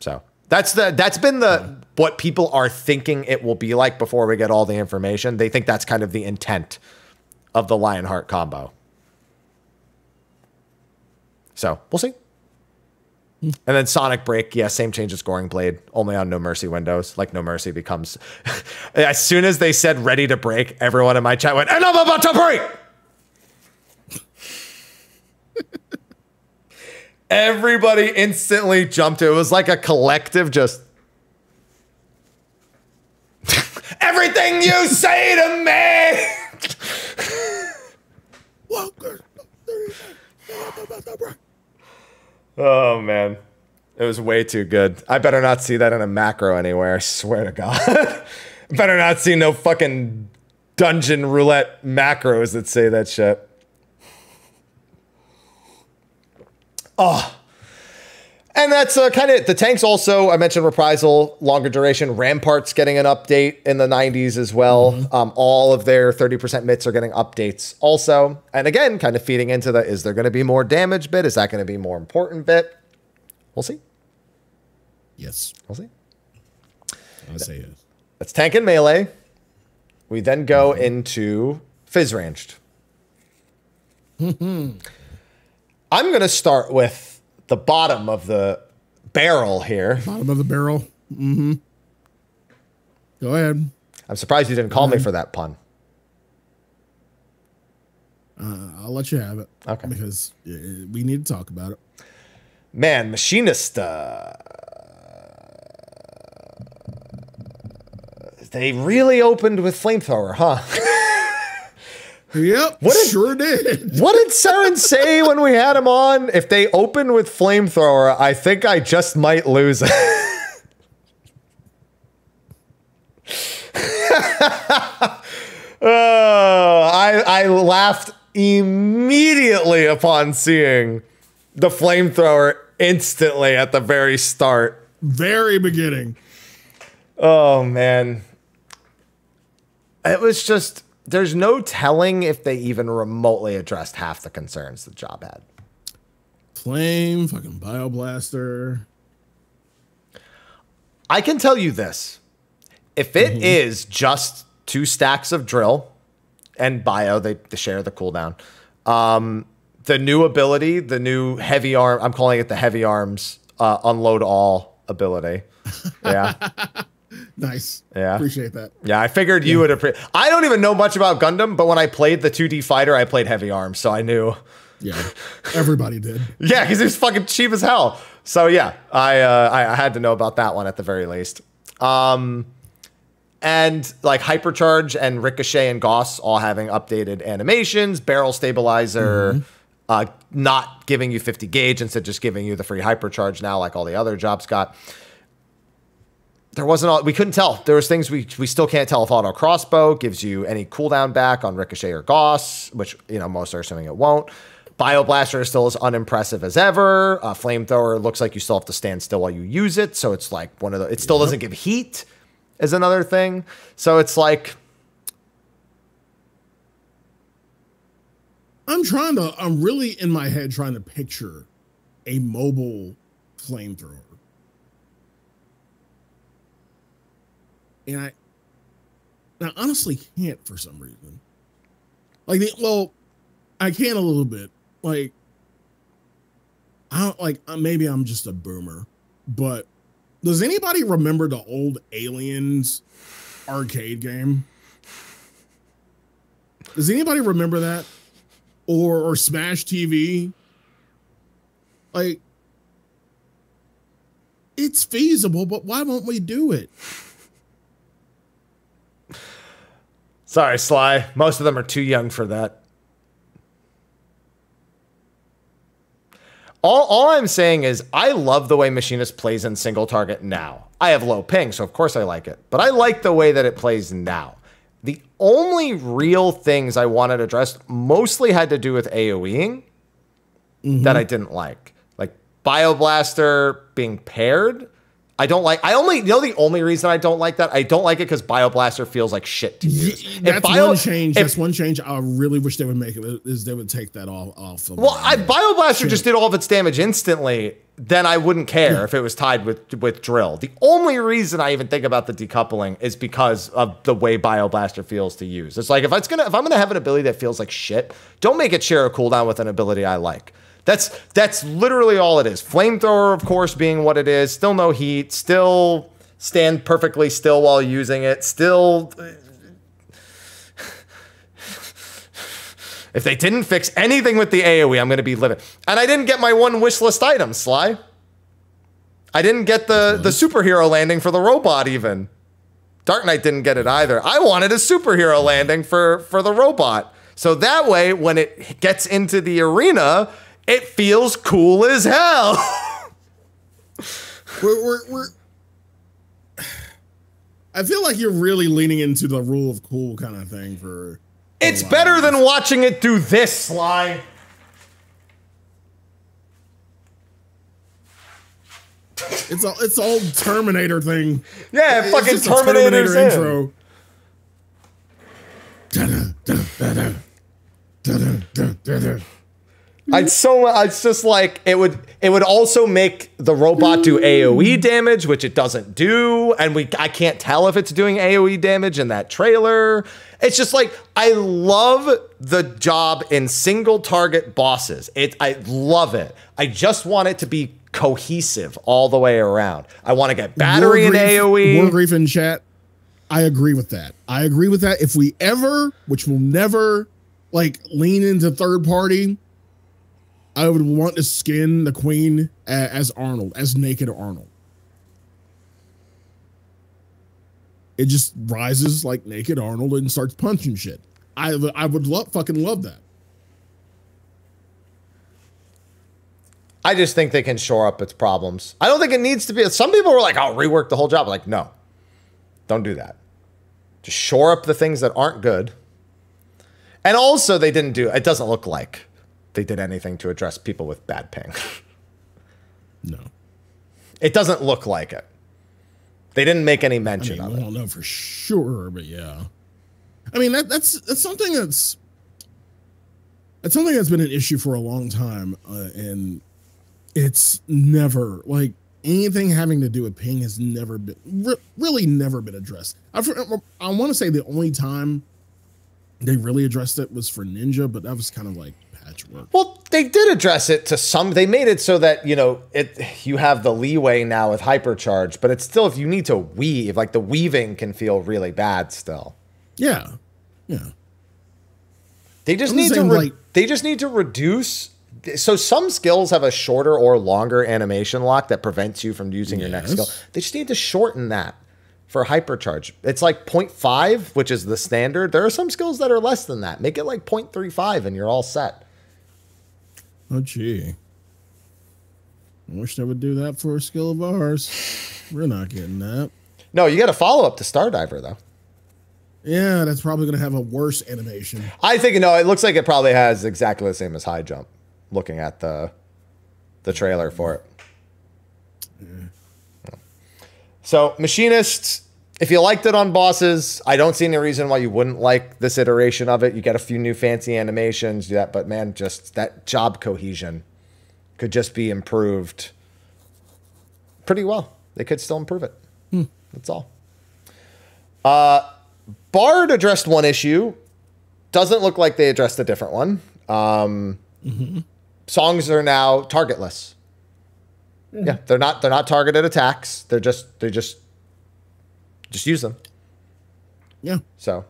So that's the that's been the what people are thinking it will be like before we get all the information. They think that's kind of the intent of the Lionheart combo. So we'll see. And then Sonic Break, yeah, same change as Scoring Blade, only on No Mercy windows. Like No Mercy becomes. [LAUGHS] as soon as they said ready to break, everyone in my chat went, and I'm about to break. [LAUGHS] Everybody instantly jumped. It was like a collective just. [LAUGHS] Everything you say to me. [LAUGHS] oh man. It was way too good. I better not see that in a macro anywhere, I swear to God. [LAUGHS] better not see no fucking dungeon roulette macros that say that shit. Oh. And that's uh, kind of the tanks. Also, I mentioned reprisal, longer duration. Ramparts getting an update in the 90s as well. Mm-hmm. Um, all of their 30% mitts are getting updates also. And again, kind of feeding into the is there going to be more damage bit? Is that going to be more important bit? We'll see. Yes, we'll see. I'll say yes. That's tank and melee. We then go mm-hmm. into fizz ranged. [LAUGHS] I'm going to start with the bottom of the barrel here. Bottom of the barrel. Mm-hmm. Go ahead. I'm surprised you didn't call me mm-hmm. for that pun. Uh, I'll let you have it. Okay. Because uh, we need to talk about it. Man, Machinista. Uh, they really opened with Flamethrower, huh? [LAUGHS] Yep. What did, sure did. what did Saren say when we had him on? If they open with flamethrower, I think I just might lose. [LAUGHS] oh, I I laughed immediately upon seeing the flamethrower instantly at the very start. Very beginning. Oh man. It was just there's no telling if they even remotely addressed half the concerns the job had. Flame, fucking bioblaster. I can tell you this. If it mm -hmm. is just two stacks of drill and bio, they, they share the cooldown. Um, the new ability, the new heavy arm, I'm calling it the heavy arms, uh, unload all ability. Yeah. [LAUGHS] Nice. Yeah. Appreciate that. Yeah, I figured you yeah. would appreciate. I don't even know much about Gundam, but when I played the 2D fighter, I played Heavy Arms, so I knew. Yeah, everybody did. [LAUGHS] yeah, because it was fucking cheap as hell. So yeah, I, uh, I had to know about that one at the very least. Um, and like Hypercharge and Ricochet and Goss all having updated animations, barrel stabilizer. Mm-hmm. Uh, not giving you 50 gauge instead just giving you the free hypercharge now like all the other jobs got there wasn't all we couldn't tell. There was things we we still can't tell if auto crossbow gives you any cooldown back on ricochet or goss, which you know most are assuming it won't. Bio blaster is still as unimpressive as ever. Uh, flamethrower looks like you still have to stand still while you use it, so it's like one of the. It still yep. doesn't give heat, is another thing. So it's like. I'm trying to. I'm really in my head trying to picture a mobile flamethrower and I, I honestly can't for some reason. Like, well, I can a little bit. Like, I don't like. Uh, maybe I'm just a boomer, but does anybody remember the old Aliens arcade game? Does anybody remember that? Or or Smash TV? Like it's feasible, but why won't we do it? Sorry, Sly. Most of them are too young for that. All, all I'm saying is I love the way Machinist plays in single target now. I have low ping, so of course I like it. But I like the way that it plays now. The only real things I wanted addressed mostly had to do with AoEing mm-hmm. that I didn't like. Like Bioblaster being paired I don't like. I only you know the only reason I don't like that. I don't like it because Bioblaster feels like shit to use. Yeah, that's Bio, one change. If, that's one change. I really wish they would make it. Is they would take that off off. Of well, I, Bioblaster just did all of its damage instantly. Then I wouldn't care yeah. if it was tied with with Drill. The only reason I even think about the decoupling is because of the way Bioblaster feels to use. It's like if it's gonna if I'm gonna have an ability that feels like shit, don't make it share a cooldown with an ability I like. That's that's literally all it is. Flamethrower, of course, being what it is. Still no heat. Still stand perfectly still while using it. Still. [SIGHS] if they didn't fix anything with the AoE, I'm going to be livid. And I didn't get my one wish list item, Sly. I didn't get the the superhero landing for the robot even. Dark Knight didn't get it either. I wanted a superhero landing for for the robot. So that way when it gets into the arena, it feels cool as hell. we're, we're, we're, I feel like you're really leaning into the rule of cool kind of thing for. for it's better than watching it do this, Sly. It's all it's all Terminator thing. Yeah, it's fucking Terminator, intro. Da -da, da I'd so it's just like it would it would also make the robot do AoE mm. damage, which it doesn't do, and we I can't tell if it's doing AoE damage in that trailer. It's just like I love the job in single target bosses. It I love it. I just want it to be cohesive all the way around. I want to get battery War AoE. more grief in chat. I agree with that. I agree with that. If we ever, which will never, like lean into third party I would want to skin the queen as Arnold, as naked Arnold. It just rises like naked Arnold and starts punching shit. I I would love fucking love that. I just think they can shore up its problems. I don't think it needs to be. Some people were like, "I'll oh, rework the whole job." I'm like, no, don't do that. Just shore up the things that aren't good. And also, they didn't do. It doesn't look like they did anything to address people with bad ping. no. It doesn't look like it. They didn't make any mention I mean, of it. I don't know for sure, but yeah. I mean that that's that's something that's that's something that's been an issue for a long time, uh, and it's never like anything having to do with ping has never been re- really never been addressed. I've, I want to say the only time they really addressed it was for Ninja, but that was kind of like much work. Well, they did address it to some. They made it so that you know it. You have the leeway now with hypercharge, but it's still if you need to weave, like the weaving can feel really bad still. Yeah, yeah. They just I'm need to. Like they just need to reduce. So some skills have a shorter or longer animation lock that prevents you from using yes. your next skill. They just need to shorten that for hypercharge. It's like 0.5, which is the standard. There are some skills that are less than that. Make it like 0.35 and you're all set. Oh, gee. I wish they would do that for a skill of ours. We're not getting that. No, you got a follow up to Stardiver, though. Yeah, that's probably going to have a worse animation. I think, no, it looks like it probably has exactly the same as High Jump, looking at the the trailer for it. Yeah. So, Machinists if you liked it on bosses, I don't see any reason why you wouldn't like this iteration of it. You get a few new fancy animations, that, yeah, but man, just that job cohesion could just be improved pretty well. They could still improve it. Hmm. That's all. Uh, Bard addressed one issue. Doesn't look like they addressed a different one. Um, mm-hmm. Songs are now targetless. Mm-hmm. yeah, they're not. They're not targeted attacks. They're just. They're just just use them. Yeah. So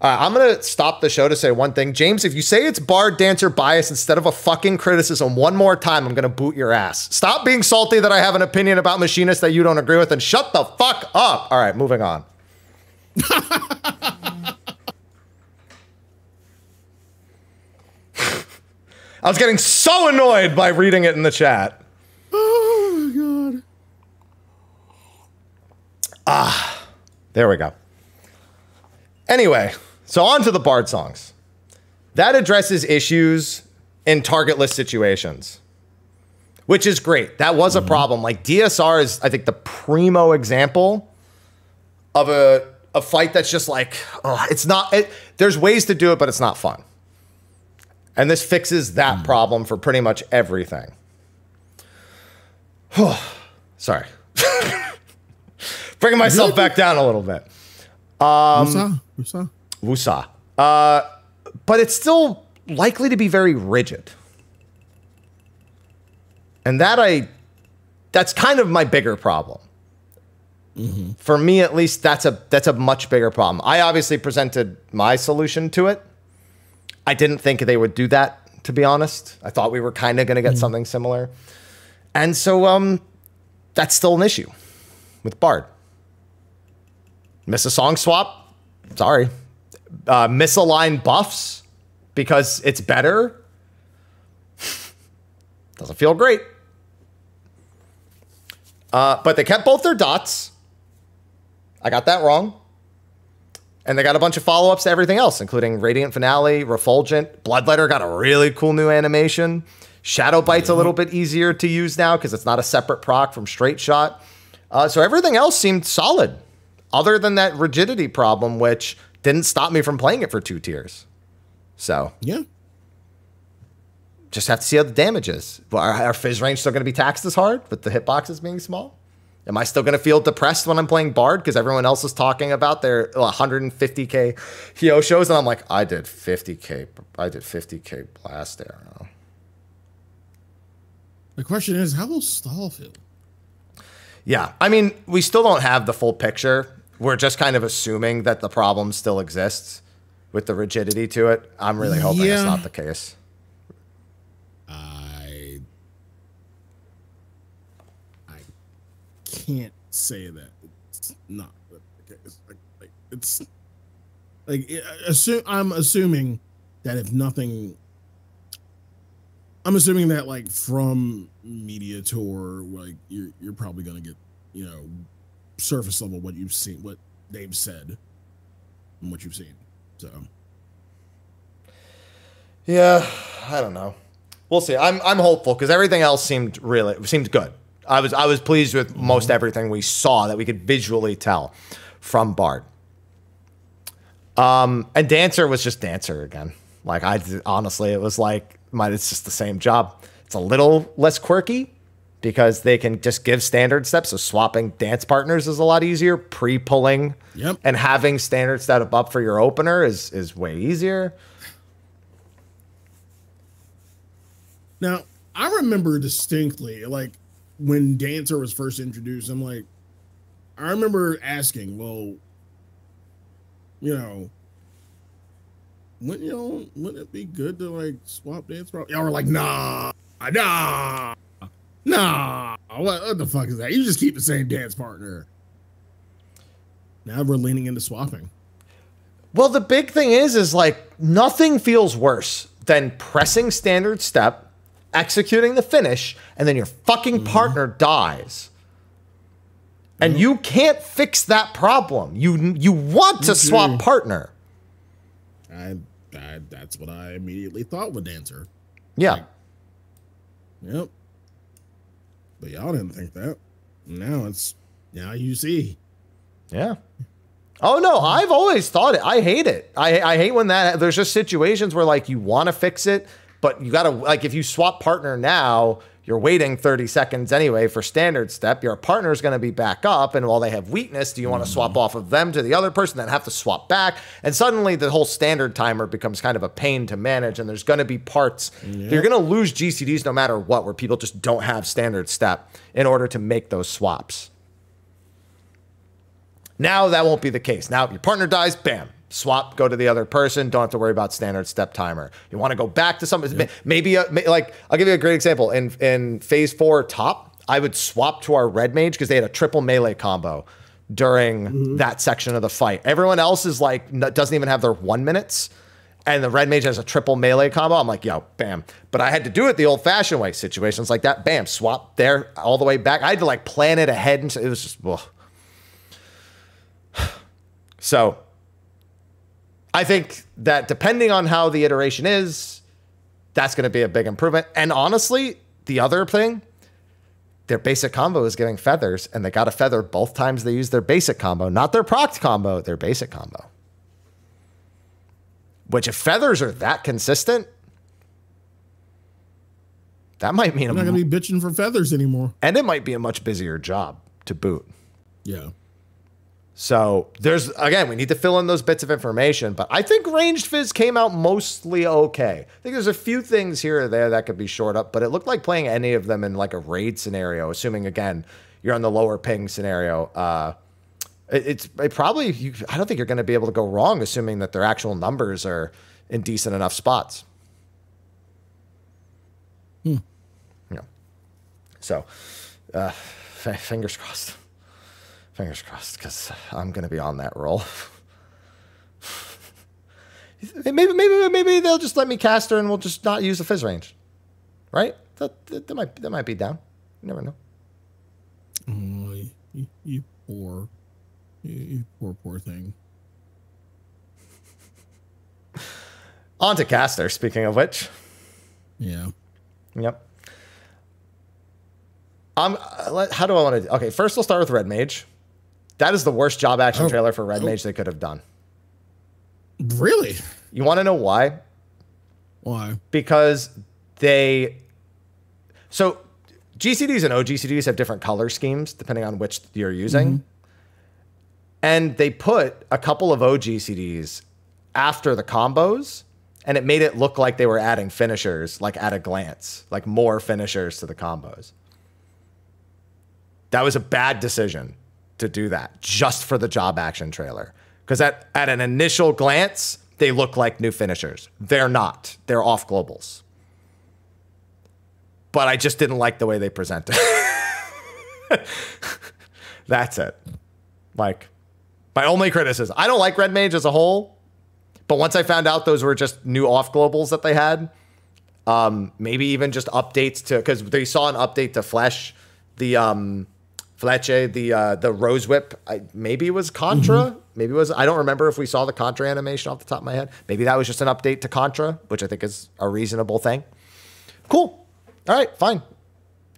uh, I'm going to stop the show to say one thing. James, if you say it's bar dancer bias instead of a fucking criticism one more time, I'm going to boot your ass. Stop being salty that I have an opinion about machinists that you don't agree with and shut the fuck up. All right, moving on. [LAUGHS] I was getting so annoyed by reading it in the chat. Ah, there we go. Anyway, so on to the Bard songs. That addresses issues in targetless situations, which is great. That was a mm-hmm. problem. Like DSR is, I think, the primo example of a a fight that's just like, oh, it's not. It, there's ways to do it, but it's not fun. And this fixes that mm. problem for pretty much everything. [SIGHS] Sorry. [LAUGHS] bringing myself back down a little bit. Um, Wusa, Wusa, uh, but it's still likely to be very rigid, and that I, that's kind of my bigger problem. Mm -hmm. For me, at least, that's a that's a much bigger problem. I obviously presented my solution to it. I didn't think they would do that, to be honest. I thought we were kind of going to get mm -hmm. something similar, and so um, that's still an issue with Bard. Miss a song swap? Sorry. Uh, misalign buffs because it's better? [LAUGHS] Doesn't feel great. Uh, but they kept both their dots. I got that wrong. And they got a bunch of follow ups to everything else, including Radiant Finale, Refulgent. Bloodletter got a really cool new animation. Shadow Bite's a little bit easier to use now because it's not a separate proc from Straight Shot. Uh, so everything else seemed solid other than that rigidity problem, which didn't stop me from playing it for two tiers. So yeah, just have to see how the damage is. Are, are fizz range still going to be taxed as hard with the hitboxes being small? Am I still going to feel depressed when I'm playing Bard because everyone else is talking about their 150k uh, shows and I'm like, I did 50k, I did 50k blast arrow. The question is, how will Stahl feel? Yeah, I mean, we still don't have the full picture we're just kind of assuming that the problem still exists with the rigidity to it. I'm really hoping yeah. it's not the case. I I can't say that it's not the case. Like, like it's like assume I'm assuming that if nothing I'm assuming that like from media tour, like you're you're probably gonna get you know surface level what you've seen, what they've said, and what you've seen. So, yeah, I don't know. We'll see. I'm I'm hopeful because everything else seemed really seemed good. I was I was pleased with mm-hmm. most everything we saw that we could visually tell from Bart. Um, and Dancer was just Dancer again. Like I honestly, it was like my, it's just the same job. It's a little less quirky, because they can just give standard steps. So swapping dance partners is a lot easier. Pre-pulling yep. and having standard step up for your opener is is way easier. Now I remember distinctly, like when Dancer was first introduced, I'm like, I remember asking, well, you know, wouldn't you know, wouldn't it be good to like swap dance? Y'all were like, nah, nah. Nah, what, what the fuck is that? You just keep the same dance partner. Now we're leaning into swapping. Well, the big thing is, is like nothing feels worse than pressing standard step, executing the finish, and then your fucking mm-hmm. partner mm -hmm. dies. And you can't fix that problem. You you want to mm -hmm. swap partner. I, I that's what I immediately thought with dancer. Yeah. Like, yep but y'all didn't think that. Now it's now you see. Yeah. Oh no, I've always thought it. I hate it. I I hate when that there's just situations where like you want to fix it, but you got to like if you swap partner now, you're waiting 30 seconds anyway for standard step. Your partner's going to be back up. And while they have weakness, do you want to swap off of them to the other person, then have to swap back? And suddenly the whole standard timer becomes kind of a pain to manage. And there's going to be parts, yep. you're going to lose GCDs no matter what, where people just don't have standard step in order to make those swaps. Now that won't be the case. Now, if your partner dies, bam, swap, go to the other person. Don't have to worry about standard step timer. You want to go back to something, yeah. maybe a, like I'll give you a great example. In in phase four top, I would swap to our red mage because they had a triple melee combo during mm-hmm. that section of the fight. Everyone else is like doesn't even have their one minutes. And the red mage has a triple melee combo. I'm like, yo, bam. But I had to do it the old fashioned way. Situations like that, bam, swap there all the way back. I had to like plan it ahead. And it was just, [SIGHS] So I think that depending on how the iteration is, that's going to be a big improvement. And honestly, the other thing, their basic combo is giving feathers, and they got a feather both times they use their basic combo, not their proct combo, their basic combo. Which, if feathers are that consistent, that might mean I'm not going to be bitching for feathers anymore. And it might be a much busier job to boot. Yeah. So there's again, we need to fill in those bits of information, but I think ranged fizz came out mostly okay. I think there's a few things here or there that could be short up, but it looked like playing any of them in like a raid scenario, assuming again you're on the lower ping scenario. Uh, it, it's it probably you, I don't think you're going to be able to go wrong, assuming that their actual numbers are in decent enough spots. Hmm. Yeah. So, uh, [LAUGHS] fingers crossed. Fingers crossed, because I'm going to be on that roll. [LAUGHS] maybe, maybe, maybe they'll just let me cast her, and we'll just not use the fizz range, right? That, that, that might that might be down. You never know. Oh, uh, you, you poor, you poor, poor thing. [LAUGHS] On to caster. Speaking of which, yeah, yep. I'm. Uh, how do I want to? Okay, first we'll start with red mage that is the worst job action oh, trailer for Red oh. Mage they could have done. Really? You want to know why? Why? Because they. So GCDs and OGCDs have different color schemes depending on which you're using. Mm-hmm. And they put a couple of OGCDs after the combos, and it made it look like they were adding finishers, like at a glance, like more finishers to the combos. That was a bad decision to do that just for the job action trailer. Because at, at an initial glance, they look like new finishers. They're not, they're off globals. But I just didn't like the way they presented. [LAUGHS] That's it. Like, my only criticism. I don't like Red Mage as a whole, but once I found out those were just new off globals that they had, um, maybe even just updates to because they saw an update to Flesh, the um, Fletcher, the uh, the Rose Whip, I, maybe was Contra. Mm-hmm. Maybe was I don't remember if we saw the Contra animation off the top of my head. Maybe that was just an update to Contra, which I think is a reasonable thing. Cool. All right, fine.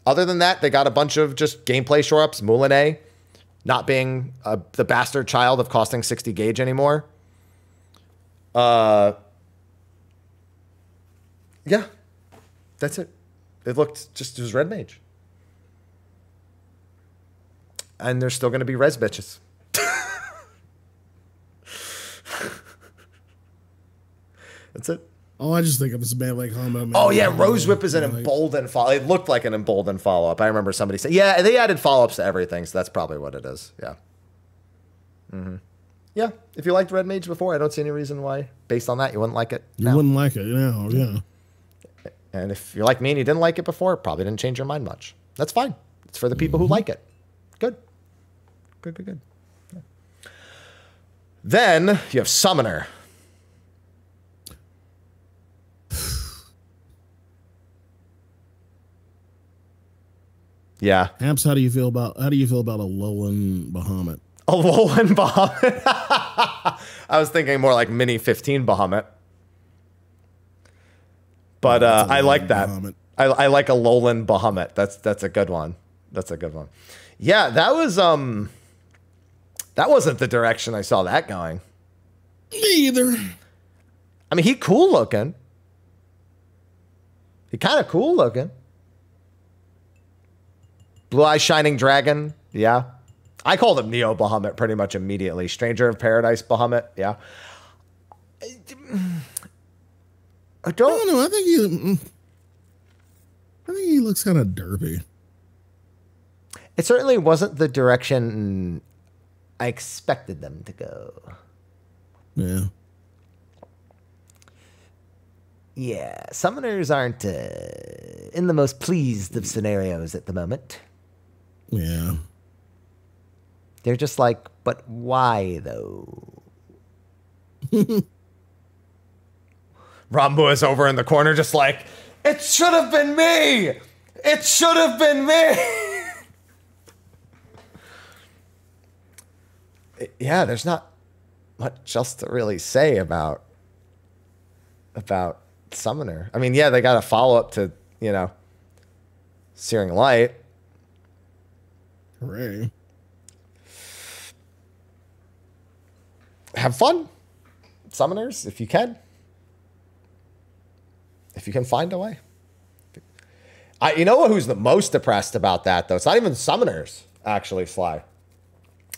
Other than that, they got a bunch of just gameplay shore ups. Moulinet not being uh, the bastard child of costing 60 gauge anymore. Uh, yeah, that's it. It looked just, it was Red Mage and there's still going to be res bitches. That's it. Oh, I just think of this a like homo. Man. Oh yeah, Rose Whip is an like, emboldened follow. It looked like an emboldened follow up. I remember somebody saying, "Yeah, they added follow ups to everything, so that's probably what it is." Yeah. Mm-hmm. Yeah. If you liked Red Mage before, I don't see any reason why, based on that, you wouldn't like it. Now. You wouldn't like it now. Yeah. And if you're like me and you didn't like it before, it probably didn't change your mind much. That's fine. It's for the people mm -hmm. who mm-hmm. like it good, good, good. Then you have Summoner. [SIGHS] yeah. Amps, how do you feel about how do you feel about a Lolan Bahamut? A Lolan Bahamut. [LAUGHS] I was thinking more like mini fifteen Bahamut. But uh, I like that. Bahamut. I, I like a Lowland Bahamut. That's that's a good one. That's a good one. Yeah, that was um that wasn't the direction I saw that going. Neither. I mean, he cool looking. He kind of cool looking. Blue Eye Shining Dragon. Yeah. I called him Neo Bahamut pretty much immediately. Stranger of Paradise Bahamut. Yeah. I don't, I don't know. I think he, I think he looks kind of derpy. It certainly wasn't the direction I expected them to go. Yeah. Yeah, summoners aren't uh, in the most pleased of scenarios at the moment. Yeah. They're just like, but why though? [LAUGHS] Rambu is over in the corner, just like, it should have been me! It should have been me! [LAUGHS] yeah, there's not much else to really say about about Summoner. I mean, yeah, they got a follow up to you know Searing Light. Hooray! Have fun, Summoners, if you can. If you can find a way. I, you know who's the most depressed about that though? It's not even Summoners, actually, Sly.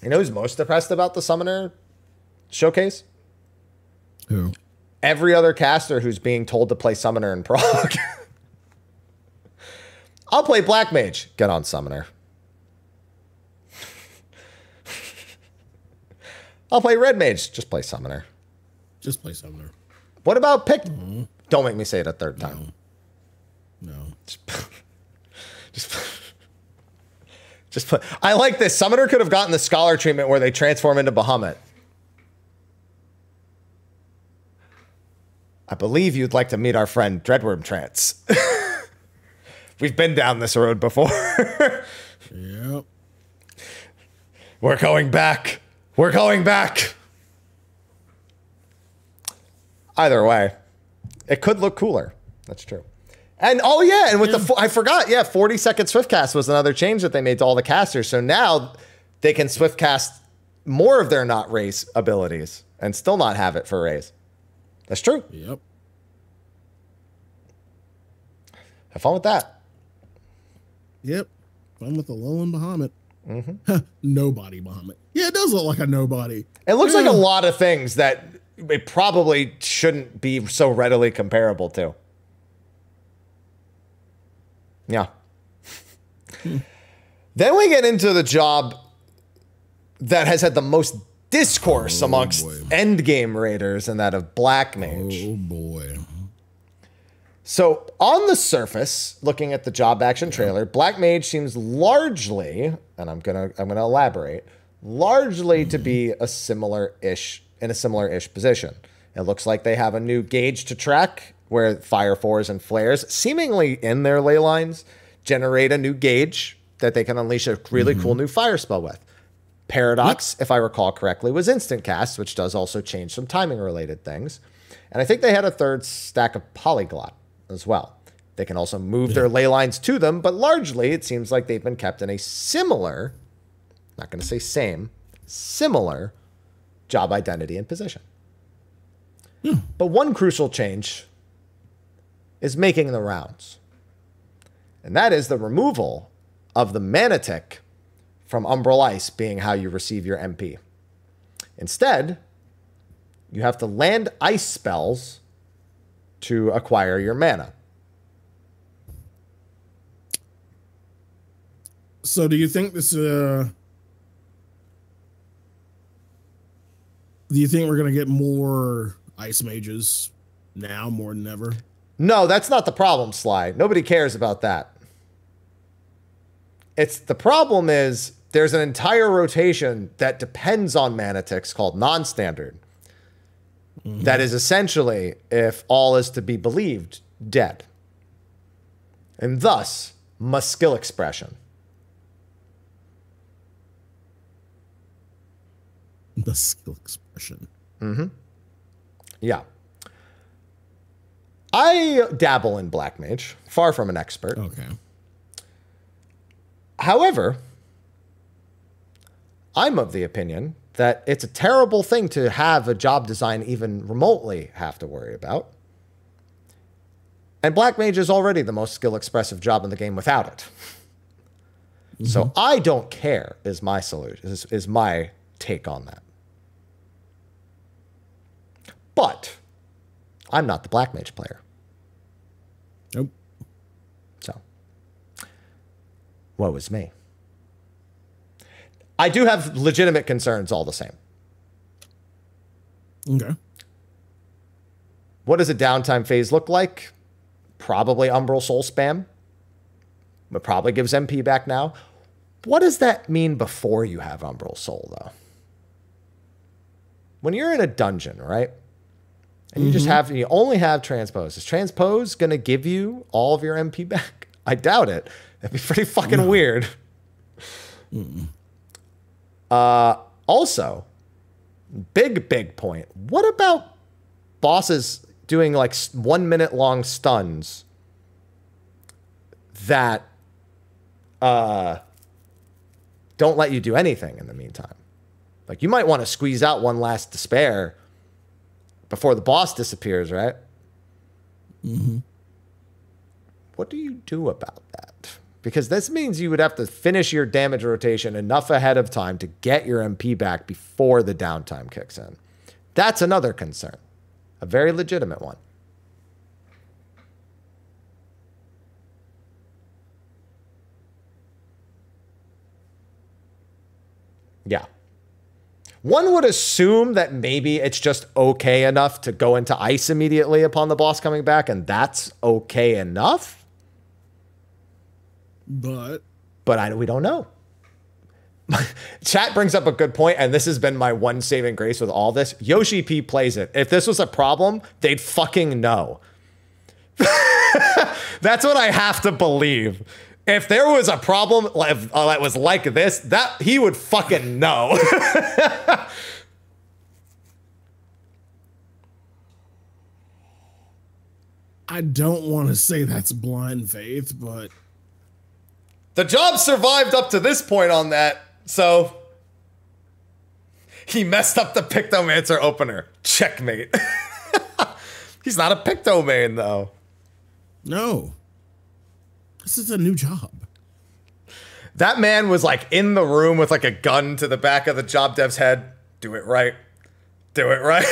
You know who's most depressed about the Summoner showcase? Who? Every other caster who's being told to play Summoner in Prague. [LAUGHS] I'll play Black Mage. Get on Summoner. I'll play Red Mage. Just play Summoner. Just play Summoner. What about pick? Don't make me say it a third time. No. no. Just, [LAUGHS] just just put, I like this. Summoner could have gotten the scholar treatment where they transform into Bahamut. I believe you'd like to meet our friend Dreadworm Trance. [LAUGHS] We've been down this road before. yep. We're going back. We're going back. Either way, it could look cooler. That's true. And oh yeah, and with yeah. the I forgot, yeah, 40 second Swift cast was another change that they made to all the casters. So now they can Swift cast more of their not race abilities and still not have it for race. That's true. Yep. Have fun with that. Yep. Fun with the Lolan Bahamut. Mm-hmm. [LAUGHS] nobody Bahamut. Yeah, it does look like a nobody. It looks yeah. like a lot of things that it probably shouldn't be so readily comparable to. Yeah. then we get into the job that has had the most discourse oh, amongst boy. endgame raiders and that of Black Mage. Oh boy. So, on the surface, looking at the job action trailer, Black Mage seems largely, and I'm going to I'm going to elaborate, largely mm -hmm. to be mm-hmm. a similar-ish in a similar-ish position. It looks like they have a new gauge to track where fire fours and flares, seemingly in their ley lines, generate a new gauge that they can unleash a really mm-hmm. cool new fire spell with. Paradox, yep. if I recall correctly, was instant cast, which does also change some timing related things. And I think they had a third stack of polyglot as well. They can also move yeah. their ley lines to them, but largely it seems like they've been kept in a similar, not going to say same, similar job identity and position. Hmm. But one crucial change is making the rounds, and that is the removal of the mana tick from Umbral Ice being how you receive your MP. Instead, you have to land ice spells to acquire your mana. So, do you think this? Uh, do you think we're going to get more ice mages now more than ever? No, that's not the problem, Sly. Nobody cares about that. It's the problem is there's an entire rotation that depends on Manatix called non-standard. Mm-hmm. That is essentially, if all is to be believed, dead. And thus, must skill expression. The skill expression. Mm-hmm. Yeah. I dabble in black mage, far from an expert. Okay. However, I'm of the opinion that it's a terrible thing to have a job design even remotely have to worry about. And black mage is already the most skill expressive job in the game without it. Mm-hmm. So I don't care is my solution is, is my take on that. But I'm not the black mage player. woe is me. I do have legitimate concerns all the same. Okay. What does a downtime phase look like? Probably Umbral Soul spam. It probably gives MP back now. What does that mean before you have Umbral Soul, though? When you're in a dungeon, right? And you mm -hmm. just mm-hmm. have, you only have transpose. Is transpose going to give you all of your MP back? [LAUGHS] I doubt it That'd be pretty fucking no. weird. Mm. Uh, also, big, big point. What about bosses doing like one minute long stuns that uh, don't let you do anything in the meantime? Like, you might want to squeeze out one last despair before the boss disappears, right? hmm What do you do about that? because this means you would have to finish your damage rotation enough ahead of time to get your MP back before the downtime kicks in. That's another concern, a very legitimate one. Yeah. One would assume that maybe it's just okay enough to go into ice immediately upon the boss coming back, and that's okay enough. But but I we don't know. [LAUGHS] Chat brings up a good point, and this has been my one saving grace with all this. Yoshi P plays it. If this was a problem, they'd fucking know. [LAUGHS] That's what I have to believe. If there was a problem if, uh, that was like this, that he would fucking know. [LAUGHS] I don't want to say that's blind faith, but the job survived up to this point on that, so he messed up the Pictomancer opener. Checkmate. [LAUGHS] He's not a Pictoman, though. No. This is a new job. That man was like in the room with like a gun to the back of the job dev's head. Do it right. Do it right.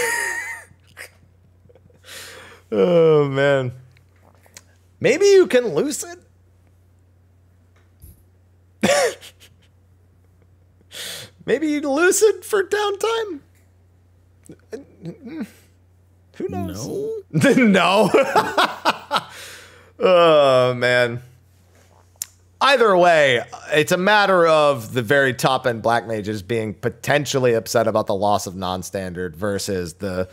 [LAUGHS] oh, man. Maybe you can lose it. [LAUGHS] Maybe lucid for downtime. Who knows? No. [LAUGHS] no. [LAUGHS] oh man. Either way, it's a matter of the very top end black mages being potentially upset about the loss of non-standard versus the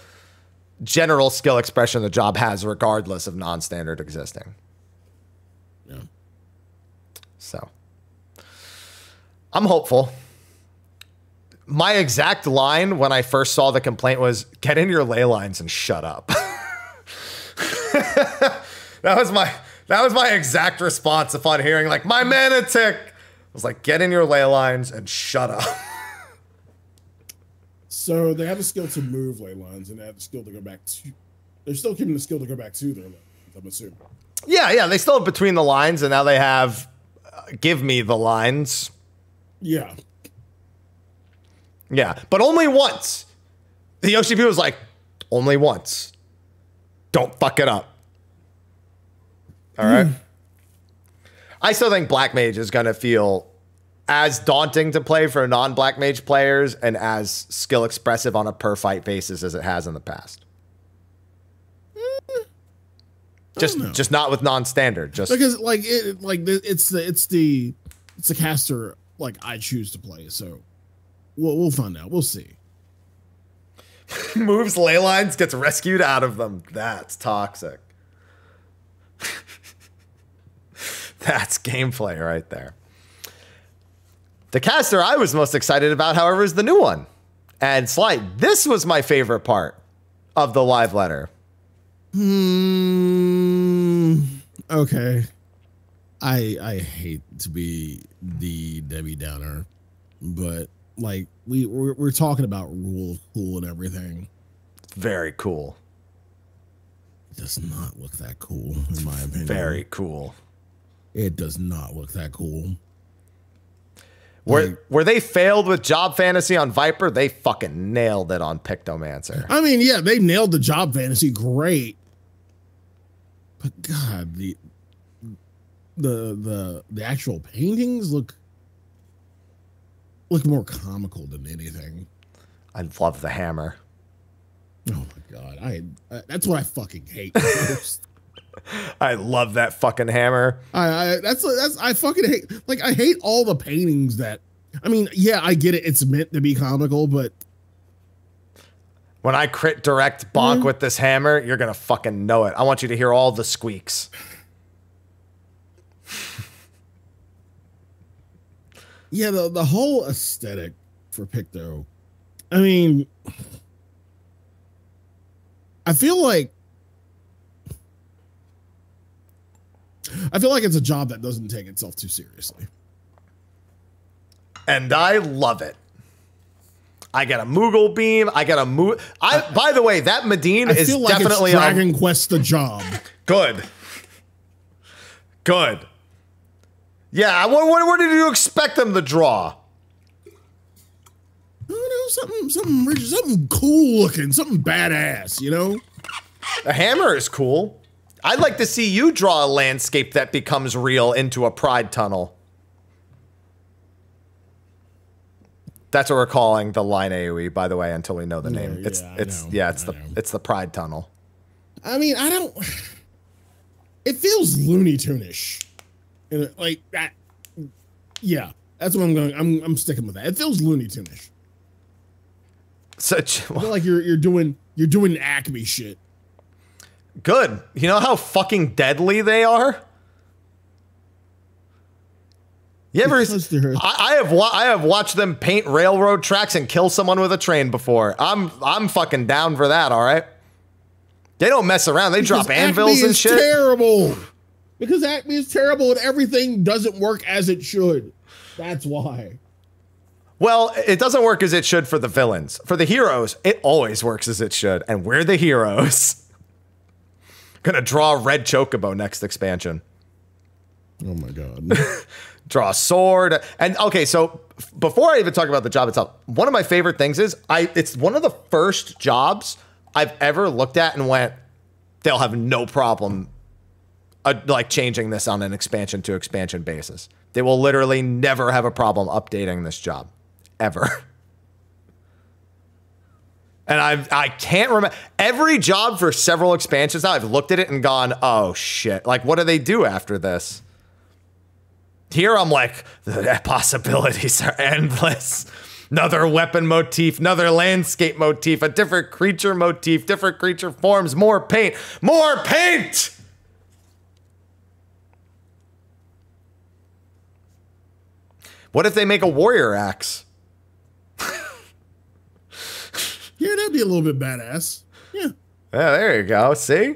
general skill expression the job has regardless of non-standard existing. Yeah. So I'm hopeful. My exact line when I first saw the complaint was get in your ley lines and shut up. [LAUGHS] that was my that was my exact response upon hearing like my manitic. I was like, get in your ley lines and shut up. [LAUGHS] so they have the skill to move ley lines and they have the skill to go back to they're still keeping the skill to go back to their lines, I'm assuming. Yeah, yeah. They still have between the lines and now they have uh, give me the lines yeah. Yeah, but only once. The OCP was like, only once. Don't fuck it up. All right. Mm. I still think Black Mage is going to feel as daunting to play for non Black Mage players and as skill expressive on a per fight basis as it has in the past. Hmm. Just, just not with non-standard. Just because, like, it, like it's the it's the it's the caster like I choose to play. So we'll, we'll find out. We'll see. [LAUGHS] Moves ley lines, gets rescued out of them. That's toxic. [LAUGHS] That's gameplay right there. The caster I was most excited about, however, is the new one. And Slight, this was my favorite part of the live letter. Hmm. Okay. I I hate to be the Debbie Downer, but like we we're, we're talking about rule of cool and everything. Very cool. It does not look that cool, in my opinion. Very cool. It does not look that cool. Were like, they failed with job fantasy on Viper, they fucking nailed it on Pictomancer. I mean, yeah, they nailed the job fantasy great. But God, the the the the actual paintings look look more comical than anything. I love the hammer. Oh my god, I that's what I fucking hate. [LAUGHS] I love that fucking hammer. I, I that's that's I fucking hate like I hate all the paintings that I mean, yeah, I get it. It's meant to be comical, but when I crit direct bonk mm. with this hammer, you're gonna fucking know it. I want you to hear all the squeaks. yeah, the, the whole aesthetic for Picto, I mean, I feel like I feel like it's a job that doesn't take itself too seriously. And I love it. I got a Moogle beam. I got a Mo. I, I by the way, that Medine is like definitely Dragon a, Quest the job. Good. Good. Yeah, what, what, what did you expect them to draw? know, something, something, something cool looking, something badass, you know? A hammer is cool. I'd like to see you draw a landscape that becomes real into a pride tunnel. That's what we're calling the line AOE, by the way, until we know the name. it's yeah, it's know, yeah, it's I the know. it's the pride tunnel. I mean, I don't [SIGHS] it feels Looney Tunish. And uh, like that, yeah, that's what I'm going. I'm I'm sticking with that. It feels Looney Tunish. Such well, [LAUGHS] like you're you're doing you're doing Acme shit. Good. You know how fucking deadly they are. You ever? I, I, have wa- I have watched them paint railroad tracks and kill someone with a train before. I'm I'm fucking down for that. All right. They don't mess around. They because drop anvils and shit. Terrible because Acme is terrible and everything doesn't work as it should. That's why. Well, it doesn't work as it should for the villains. For the heroes, it always works as it should, and we're the heroes. [LAUGHS] Gonna draw red chocobo next expansion. Oh my god. [LAUGHS] draw a sword. And okay, so before I even talk about the job itself, one of my favorite things is I it's one of the first jobs I've ever looked at and went, they'll have no problem a, uh, like changing this on an expansion to expansion basis. They will literally never have a problem updating this job, ever. [LAUGHS] and I I can't remember every job for several expansions now. I've looked at it and gone, oh shit! Like, what do they do after this? Here I'm like, the [LAUGHS] possibilities are endless. Another weapon motif, another landscape motif, a different creature motif, different creature forms, more paint, more paint. What if they make a warrior axe? [LAUGHS] yeah, that'd be a little bit badass. Yeah. Yeah, there you go. See?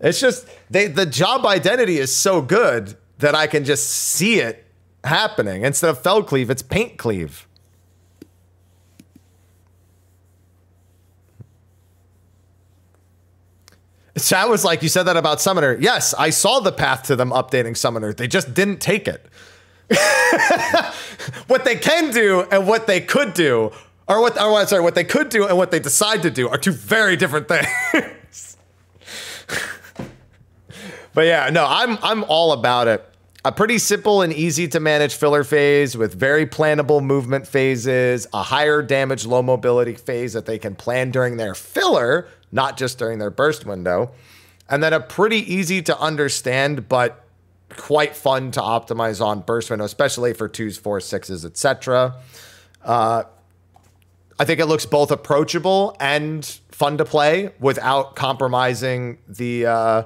It's just they the job identity is so good that I can just see it happening. Instead of fell cleave, it's paint cleave. Chat was like, you said that about Summoner. Yes, I saw the path to them updating Summoner. They just didn't take it. [LAUGHS] what they can do and what they could do, or what, or sorry, what they could do and what they decide to do are two very different things. [LAUGHS] but yeah, no, I'm, I'm all about it. A pretty simple and easy to manage filler phase with very plannable movement phases, a higher damage, low mobility phase that they can plan during their filler, not just during their burst window. And then a pretty easy to understand, but quite fun to optimize on burst window, especially for twos, fours, sixes, etc. Uh, I think it looks both approachable and fun to play without compromising the uh,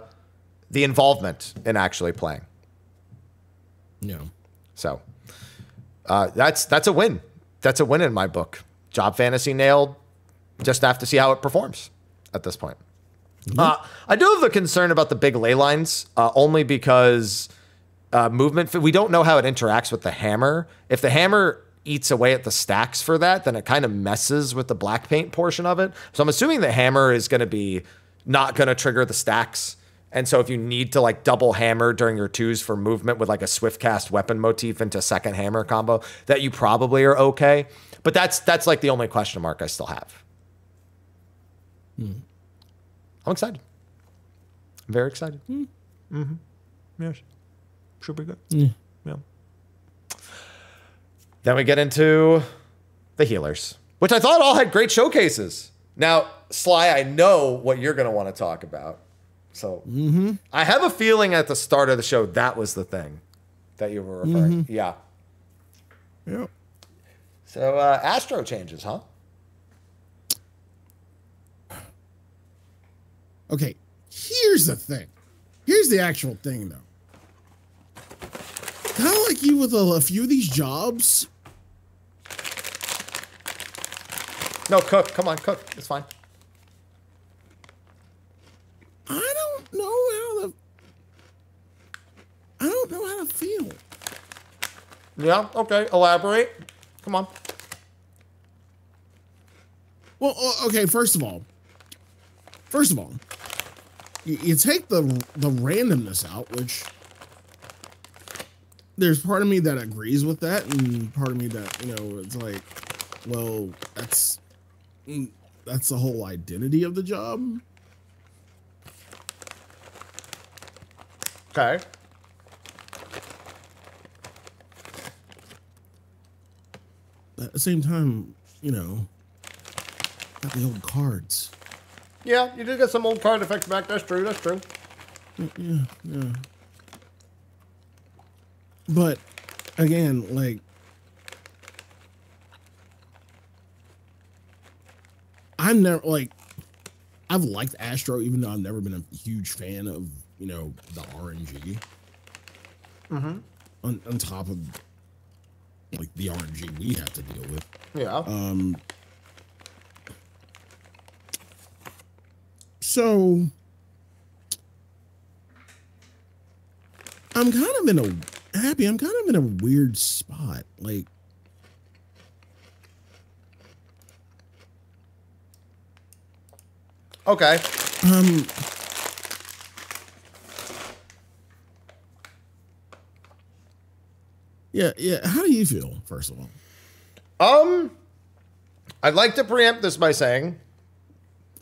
the involvement in actually playing. No. Yeah. So uh, that's that's a win. That's a win in my book. Job fantasy nailed. Just have to see how it performs at this point. Mm-hmm. Uh, I do have a concern about the big ley lines, uh, only because uh, movement. We don't know how it interacts with the hammer. If the hammer eats away at the stacks for that, then it kind of messes with the black paint portion of it. So I'm assuming the hammer is going to be not going to trigger the stacks. And so if you need to like double hammer during your twos for movement with like a swift cast weapon motif into second hammer combo, that you probably are okay. But that's that's like the only question mark I still have. Hmm. I'm excited. I'm very excited. Mm. hmm Yes. Should be good. Yeah. yeah. Then we get into the healers, which I thought all had great showcases. Now, Sly, I know what you're going to want to talk about. So mm-hmm. I have a feeling at the start of the show that was the thing that you were referring. Mm-hmm. Yeah. Yeah. So uh, Astro changes, huh? Okay, here's the thing. Here's the actual thing, though. Kind of like you with a, a few of these jobs. No, cook. Come on, cook. It's fine. I don't know how to. I don't know how to feel. Yeah. Okay. Elaborate. Come on. Well, okay. First of all, first of all, you, you take the the randomness out, which there's part of me that agrees with that, and part of me that you know it's like, well, that's mm, that's the whole identity of the job. Okay. At the same time, you know, got the old cards. Yeah, you did get some old card effects back. That's true. That's true. Yeah, yeah. But again, like I've never like I've liked Astro even though I've never been a huge fan of, you know, the RNG. Mm-hmm. On on top of like the RNG we have to deal with. Yeah. Um So I'm kind of in a happy, I'm kind of in a weird spot. Like Okay. Um Yeah, yeah. How do you feel, first of all? Um, I'd like to preempt this by saying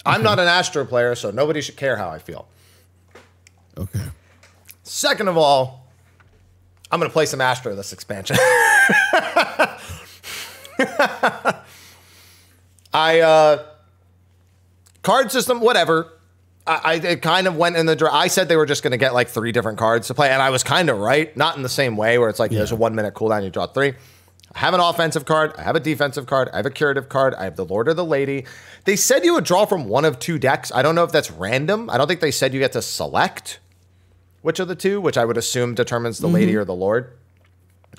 I'm not an Astro player, so nobody should care how I feel. Okay. Second of all, I'm going to play some Astro this expansion. [LAUGHS] I, uh, card system, whatever. I, I kind of went in the draft. I said they were just going to get like three different cards to play, and I was kind of right. Not in the same way where it's like yeah. there's a one minute cooldown, you draw three. I have an offensive card, I have a defensive card, I have a curative card, I have the Lord or the Lady. They said you would draw from one of two decks. I don't know if that's random. I don't think they said you get to select which of the two, which I would assume determines the mm-hmm. Lady or the Lord.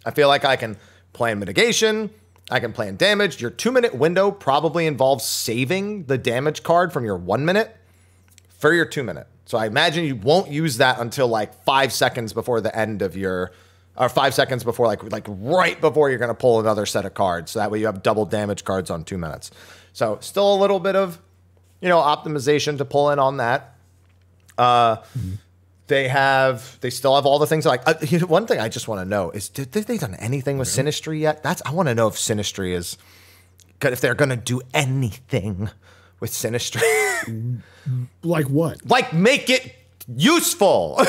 I feel like I can plan mitigation. I can plan damage. Your two minute window probably involves saving the damage card from your one minute for your two minute. So I imagine you won't use that until like five seconds before the end of your or five seconds before, like like right before you're going to pull another set of cards. So that way you have double damage cards on two minutes. So still a little bit of, you know, optimization to pull in on that. Uh, They have, they still have all the things. Like uh, you know, one thing I just want to know is, did, did, they done anything with really? Sinistry yet? That's I want to know if Sinistry is, if they're going to do anything with Sinistry. like what? [LAUGHS] Like make it useful. [LAUGHS]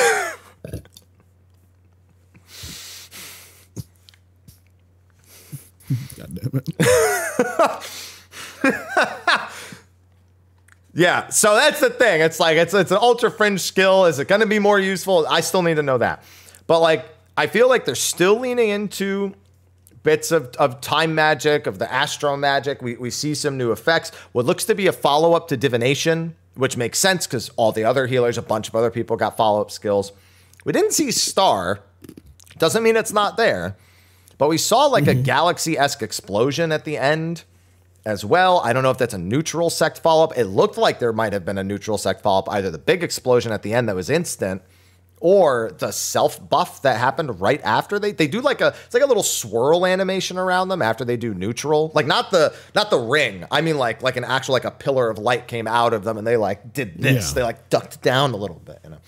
God damn it. yeah, so that's the thing. It's like it's it's an ultra fringe skill. Is it going to be more useful? I still need to know that. But like I feel like they're still leaning into bits of, of time magic, of the astro magic. We, we see some new effects. What looks to be a follow up to divination, which makes sense because all the other healers, a bunch of other people got follow up skills. We didn't see star. Doesn't mean it's not there. But we saw like a mm-hmm. galaxy esque explosion at the end as well. I don't know if that's a neutral sect follow up. It looked like there might have been a neutral sect follow up, either the big explosion at the end that was instant or the self buff that happened right after they they do like a it's like a little swirl animation around them after they do neutral like not the not the ring i mean like like an actual like a pillar of light came out of them and they like did this yeah. they like ducked down a little bit you know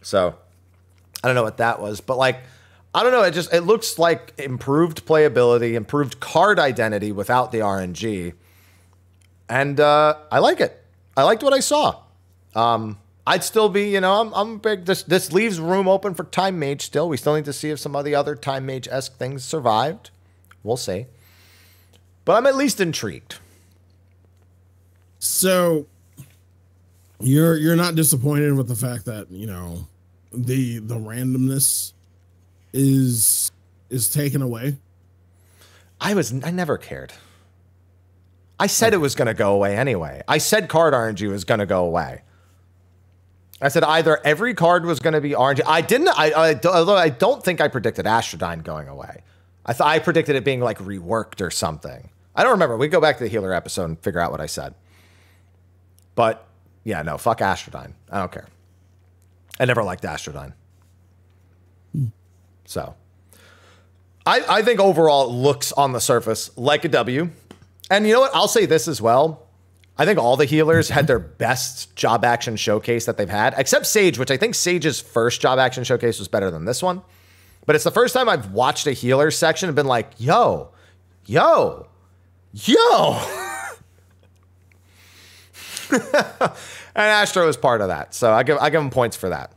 so i don't know what that was but like I don't know. It just it looks like improved playability, improved card identity without the RNG, and uh, I like it. I liked what I saw. Um, I'd still be, you know, I'm, I'm big. This this leaves room open for Time Mage. Still, we still need to see if some of the other Time Mage esque things survived. We'll see. But I'm at least intrigued. So you're you're not disappointed with the fact that you know the the randomness is is taken away? I was I never cared. I said okay. it was going to go away anyway. I said card RNG was going to go away. I said either every card was going to be RNG. I didn't. I, I although I don't think I predicted Astrodyne going away. I thought I predicted it being like reworked or something. I don't remember. We go back to the healer episode and figure out what I said. But yeah, no, fuck Astrodyne. I don't care. I never liked Astrodyne. So I, I think overall it looks on the surface like a W. And you know what? I'll say this as well. I think all the healers had their best job action showcase that they've had, except Sage, which I think Sage's first job action showcase was better than this one. But it's the first time I've watched a healer section and been like, yo, yo, yo. [LAUGHS] and Astro is part of that. So I give I give him points for that.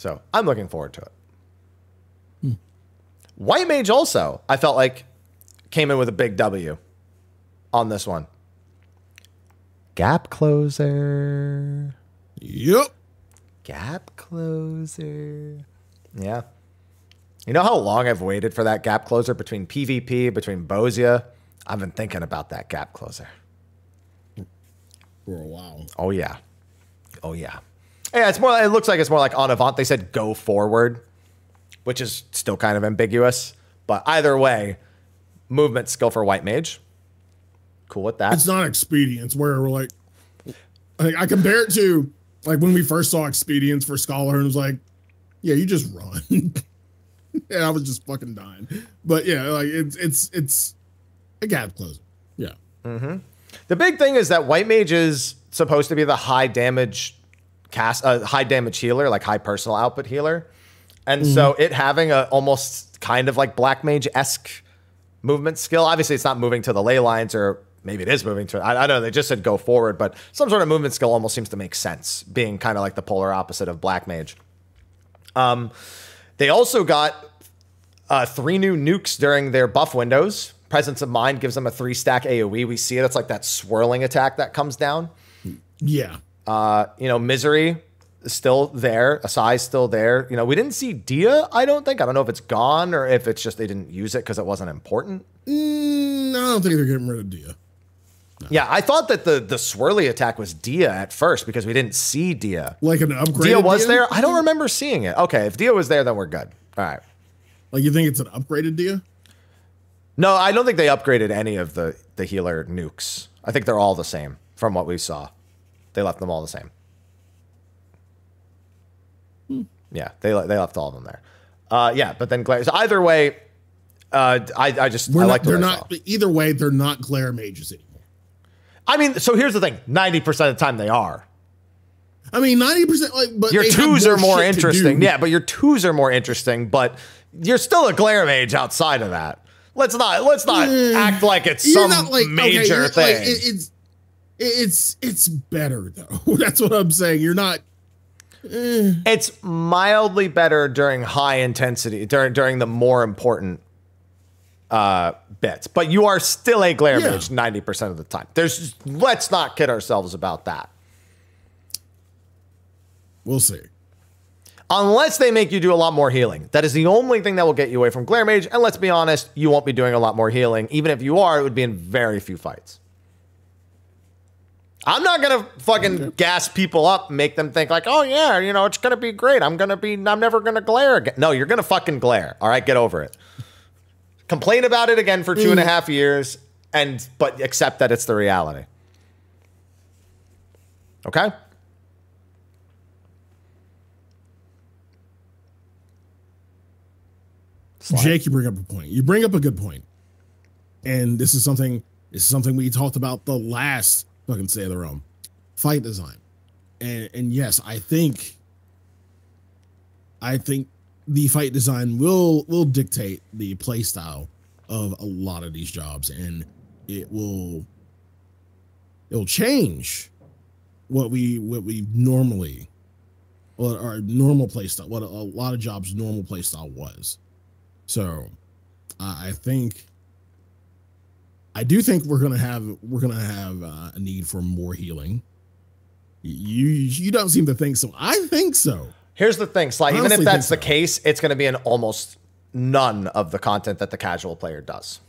So I'm looking forward to it. Hmm. White Mage also, I felt like, came in with a big W on this one. Gap closer. Yep. Gap closer. Yeah. You know how long I've waited for that gap closer between PvP, between Bosia? I've been thinking about that gap closer. For a while. Oh, yeah. Oh, yeah. Yeah, it's more. It looks like it's more like on Avant. They said go forward, which is still kind of ambiguous. But either way, movement skill for White Mage. Cool with that. It's not expedience where we're like, like I compare it to like when we first saw expedience for Scholar and it was like, yeah, you just run. and [LAUGHS] I was just fucking dying. But yeah, like it's it's it's a gap closer. Yeah. Mm-hmm. The big thing is that White Mage is supposed to be the high damage cast a high damage healer, like high personal output healer. And mm-hmm. so it having a almost kind of like black mage esque movement skill. Obviously, it's not moving to the ley lines, or maybe it is moving to. I, I, don't know. They just said go forward, but some sort of movement skill almost seems to make sense, being kind of like the polar opposite of black mage. Um, they also got uh, three new nukes during their buff windows. Presence of Mind gives them a three stack AoE. We see it. It's like that swirling attack that comes down. Yeah. Uh, you know, Misery still there. Asai's still there. You know, we didn't see Dia, I don't think. I don't know if it's gone or if it's just they didn't use it because it wasn't important. Mm, I don't think they're getting rid of Dia. No. Yeah, I thought that the the swirly attack was Dia at first because we didn't see Dia. Like an upgrade. Dia was Dia? there. I don't remember seeing it. Okay, if Dia was there, then we're good. All right. Like you think it's an upgraded Dia? No, I don't think they upgraded any of the the healer nukes. I think they're all the same from what we saw. They left them all the same. Hmm. Yeah, they they left all of them there. Uh, yeah, but then glare. So either way, uh, I I just We're I like they're not either way they're not glare mages anymore. I mean, so here's the thing: ninety percent of the time they are. I mean, ninety percent. Like, but your twos more are more interesting. Yeah, but your twos are more interesting. But you're still a glare mage outside of that. Let's not let's not mm. act like it's you're some like, major okay, thing. Like, it, it's it's it's better though. [LAUGHS] That's what I'm saying. You're not. Eh. It's mildly better during high intensity during during the more important uh, bits, but you are still a glare yeah. mage ninety percent of the time. There's let's not kid ourselves about that. We'll see. Unless they make you do a lot more healing. That is the only thing that will get you away from Glare Mage. And let's be honest, you won't be doing a lot more healing. Even if you are, it would be in very few fights. I'm not gonna fucking gas people up and make them think like, oh yeah, you know, it's gonna be great. I'm gonna be I'm never gonna glare again. No, you're gonna fucking glare. All right, get over it. Complain about it again for two and a mm. half years and but accept that it's the reality. Okay? Slide. Jake, you bring up a point. You bring up a good And this is something this is something we talked about the last fucking say their own, fight design and and yes i think i think the fight design will will dictate the play style of a lot of these jobs and it will it'll change what we what we normally what our normal play style what a, lot of jobs normal play style was so i think I do think we're gonna have we're gonna have uh, a need for more healing. You you don't seem to think so. I think so. Here's the thing, Sly. Even if that's the so. case, it's going to be an almost none of the content that the casual player does.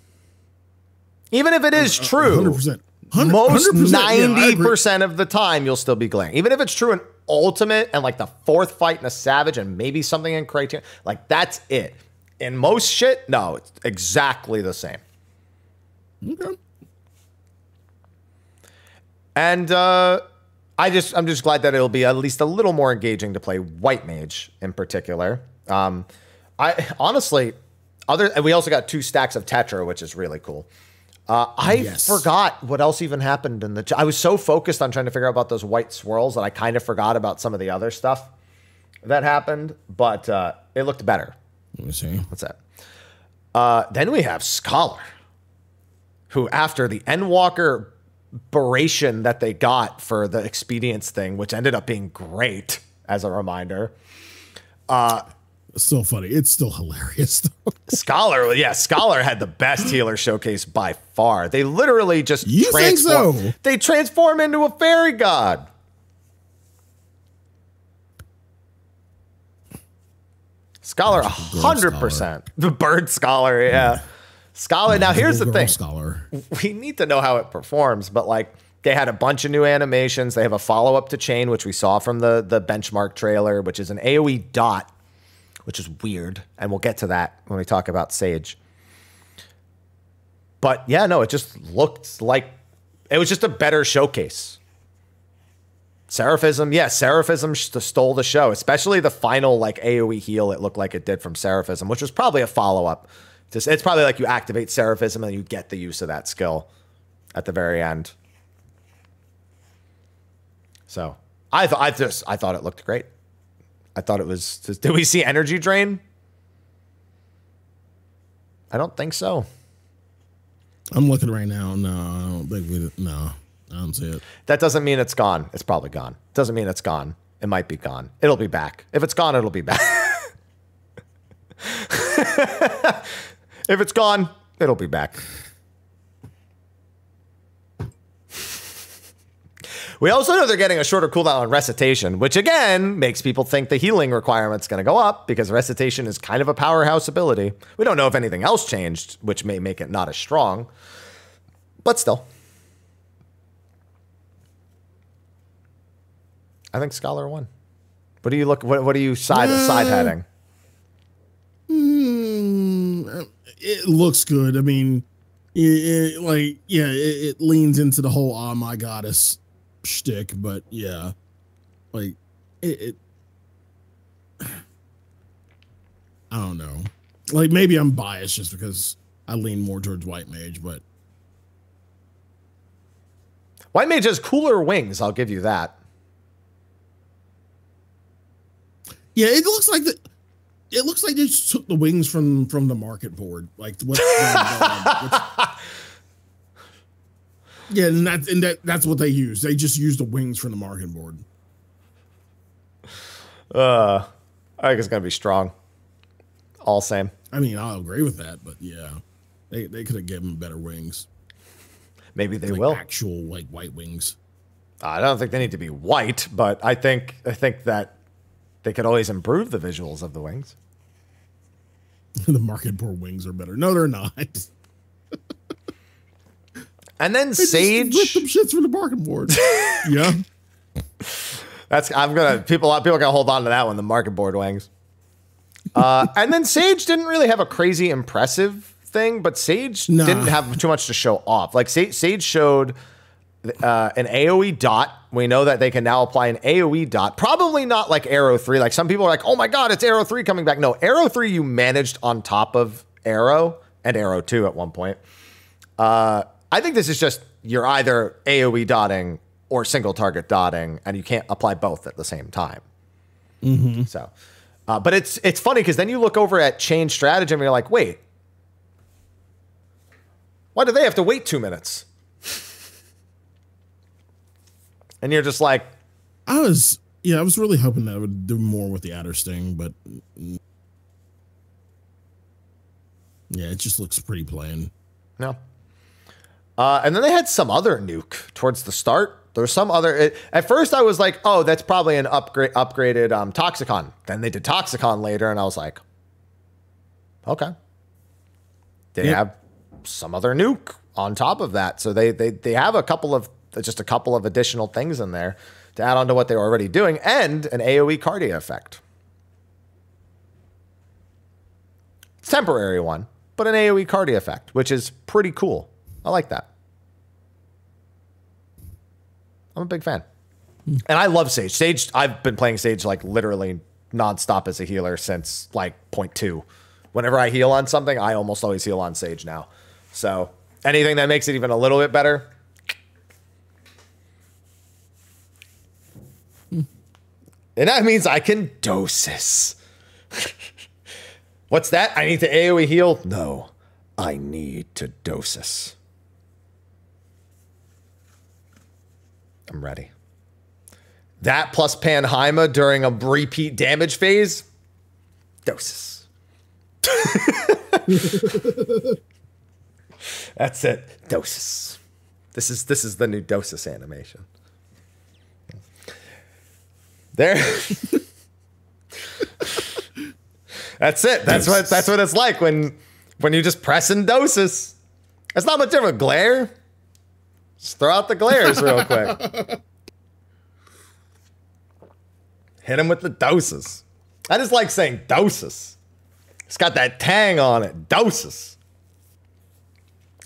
Even if it is uh, uh true, 100%. 100%, most 90% of the time you'll still be glaring. Even if it's true and Ultimate and like the fourth fight in a Savage and maybe something in Criterion, like that's it. In most shit, no, it's exactly the same. Okay. And uh, I just I'm just glad that it'll be at least a little more engaging to play White Mage in particular. Um, I honestly, other we also got two stacks of Tetra, which is really cool. Uh, I yes. forgot what else even happened in the. I was so focused on trying to figure out about those white swirls that I kind of forgot about some of the other stuff that happened. But uh, it looked better. Let me see. What's that? Uh, then we have Scholar who, after the Endwalker beration that they got for the expedience thing, which ended up being great as a reminder. Uh, so funny. It's still hilarious. [LAUGHS] Scholar, yeah, Scholar had the best healer showcase by far. They literally just you transform. Think so? They transform into a fairy god. Scholar, hundred percent. The bird scholar, yeah. Scholar. Now, here's the thing Scholar. We need to know how it performs, but like they had a bunch of new animations. They have a follow up to Chain, which we saw from the, the benchmark trailer, which is an AoE dot, which is weird. And we'll get to that when we talk about Sage. But yeah, no, it just looked like it was just a better showcase. Seraphism, yeah, Seraphism stole the show, especially the final like AoE heal. It looked like it did from Seraphism, which was probably a follow up just, it's probably like you activate Seraphism and you get the use of that skill at the very end. So I thought I just I thought it looked great. I thought it was. Just, [LAUGHS] did we see energy drain? I don't think so. I'm looking right now. No, I don't think we. No, I don't see it. That doesn't mean it's gone. It's probably gone. Doesn't mean it's gone. It might be gone. It'll be back. If it's gone, it'll be back. [LAUGHS] If it's gone, it'll be back. We also know they're getting a shorter cooldown on recitation, which again makes people think the healing requirement's going to go up because recitation is kind of a powerhouse ability. We don't know if anything else changed, which may make it not as strong, but still. I think Scholar won. What do you look? What, what are you side uh, side mm. heading? it looks good. I mean, it, it, like yeah, it, it, leans into the whole oh, my goddess" shtick, but yeah, like it, it. [SIGHS] I don't know. Like maybe I'm biased just because I lean more towards White Mage, but White Mage has cooler wings. I'll give you that. Yeah, it looks like the it looks like they just took the wings from from the market board. Like what's, uh, [LAUGHS] yeah, and that and that that's what they use. They just use the wings from the market board. Uh, I think it's gonna be strong. All same. I mean, I'll agree with that, but yeah, they they could have given them better wings. Maybe they like will actual like white wings. I don't think they need to be white, but I think I think that they could always improve the visuals of the wings. [LAUGHS] the market poor wings are better. No, they're not. [LAUGHS] and then I Sage just them shits from the market board. [LAUGHS] yeah. That's I'm gonna people people gonna hold on to that one. The market board wings. Uh, and then Sage didn't really have a crazy impressive thing, but Sage nah. didn't have too much to show off. Like Sage, Sage showed uh, an AOE dot we know that they can now apply an AoE dot, probably not like Arrow 3. Like some people are like, oh my God, it's Arrow 3 coming back. No, Arrow 3 you managed on top of Arrow and Arrow 2 at one point. Uh, I think this is just you're either AoE dotting or single target dotting, and you can't apply both at the same time. Mm-hmm. So, uh, but it's it's funny because then you look over at change Strategy and you're like, wait, why do they have to wait two minutes? and you're just like, I was yeah, I was really hoping that I would do more with the adder sting, but yeah, it just looks pretty plain. No. Uh, and then they had some other nuke towards the start. There's some other. It, at first, I was like, "Oh, that's probably an upgrade, upgraded um, Toxicon." Then they did Toxicon later, and I was like, "Okay." They yep. have some other nuke on top of that, so they they they have a couple of just a couple of additional things in there to add on to what they were already doing and an AoE cardia effect. It's temporary one, but an AoE cardia effect, which is pretty cool. I like that. I'm a big fan. Hmm. And I love Sage. Sage, I've been playing Sage like literally nonstop as a healer since like point two. Whenever I heal on something, I almost always heal on Sage now. So anything that makes it even a little bit better, And that means I can dosis. What's that? I need to AoE heal? No, I need to dosis. I'm ready. That plus Panheima during a repeat damage phase? Dosis. [LAUGHS] That's it. Dosis. This is this is the new dosis animation. There. that's it. That's what that's what it's like when when you just press in doses. It's not much of a glare. Just throw out the glares real [LAUGHS] quick. Hit him with the doses. I just like saying doses. It's got that tang on it. Doses.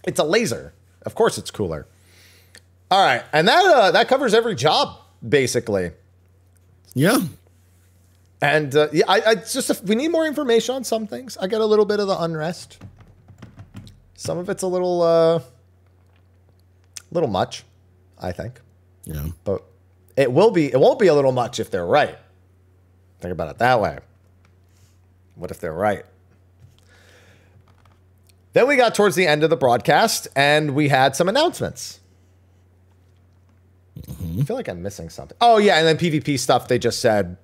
It's a laser. Of course, it's cooler. All right, and that uh, that covers every job basically. Yeah. And uh, yeah, I, I just we need more information on some things. I get a little bit of the unrest. Some of it's a little, uh, little much, I think. Yeah. But it will be. It won't be a little much if they're right. Think about it that way. What if they're right? Then we got towards the end of the broadcast, and we had some announcements. Mm-hmm. I feel like I'm missing something. Oh yeah, and then PvP stuff they just said.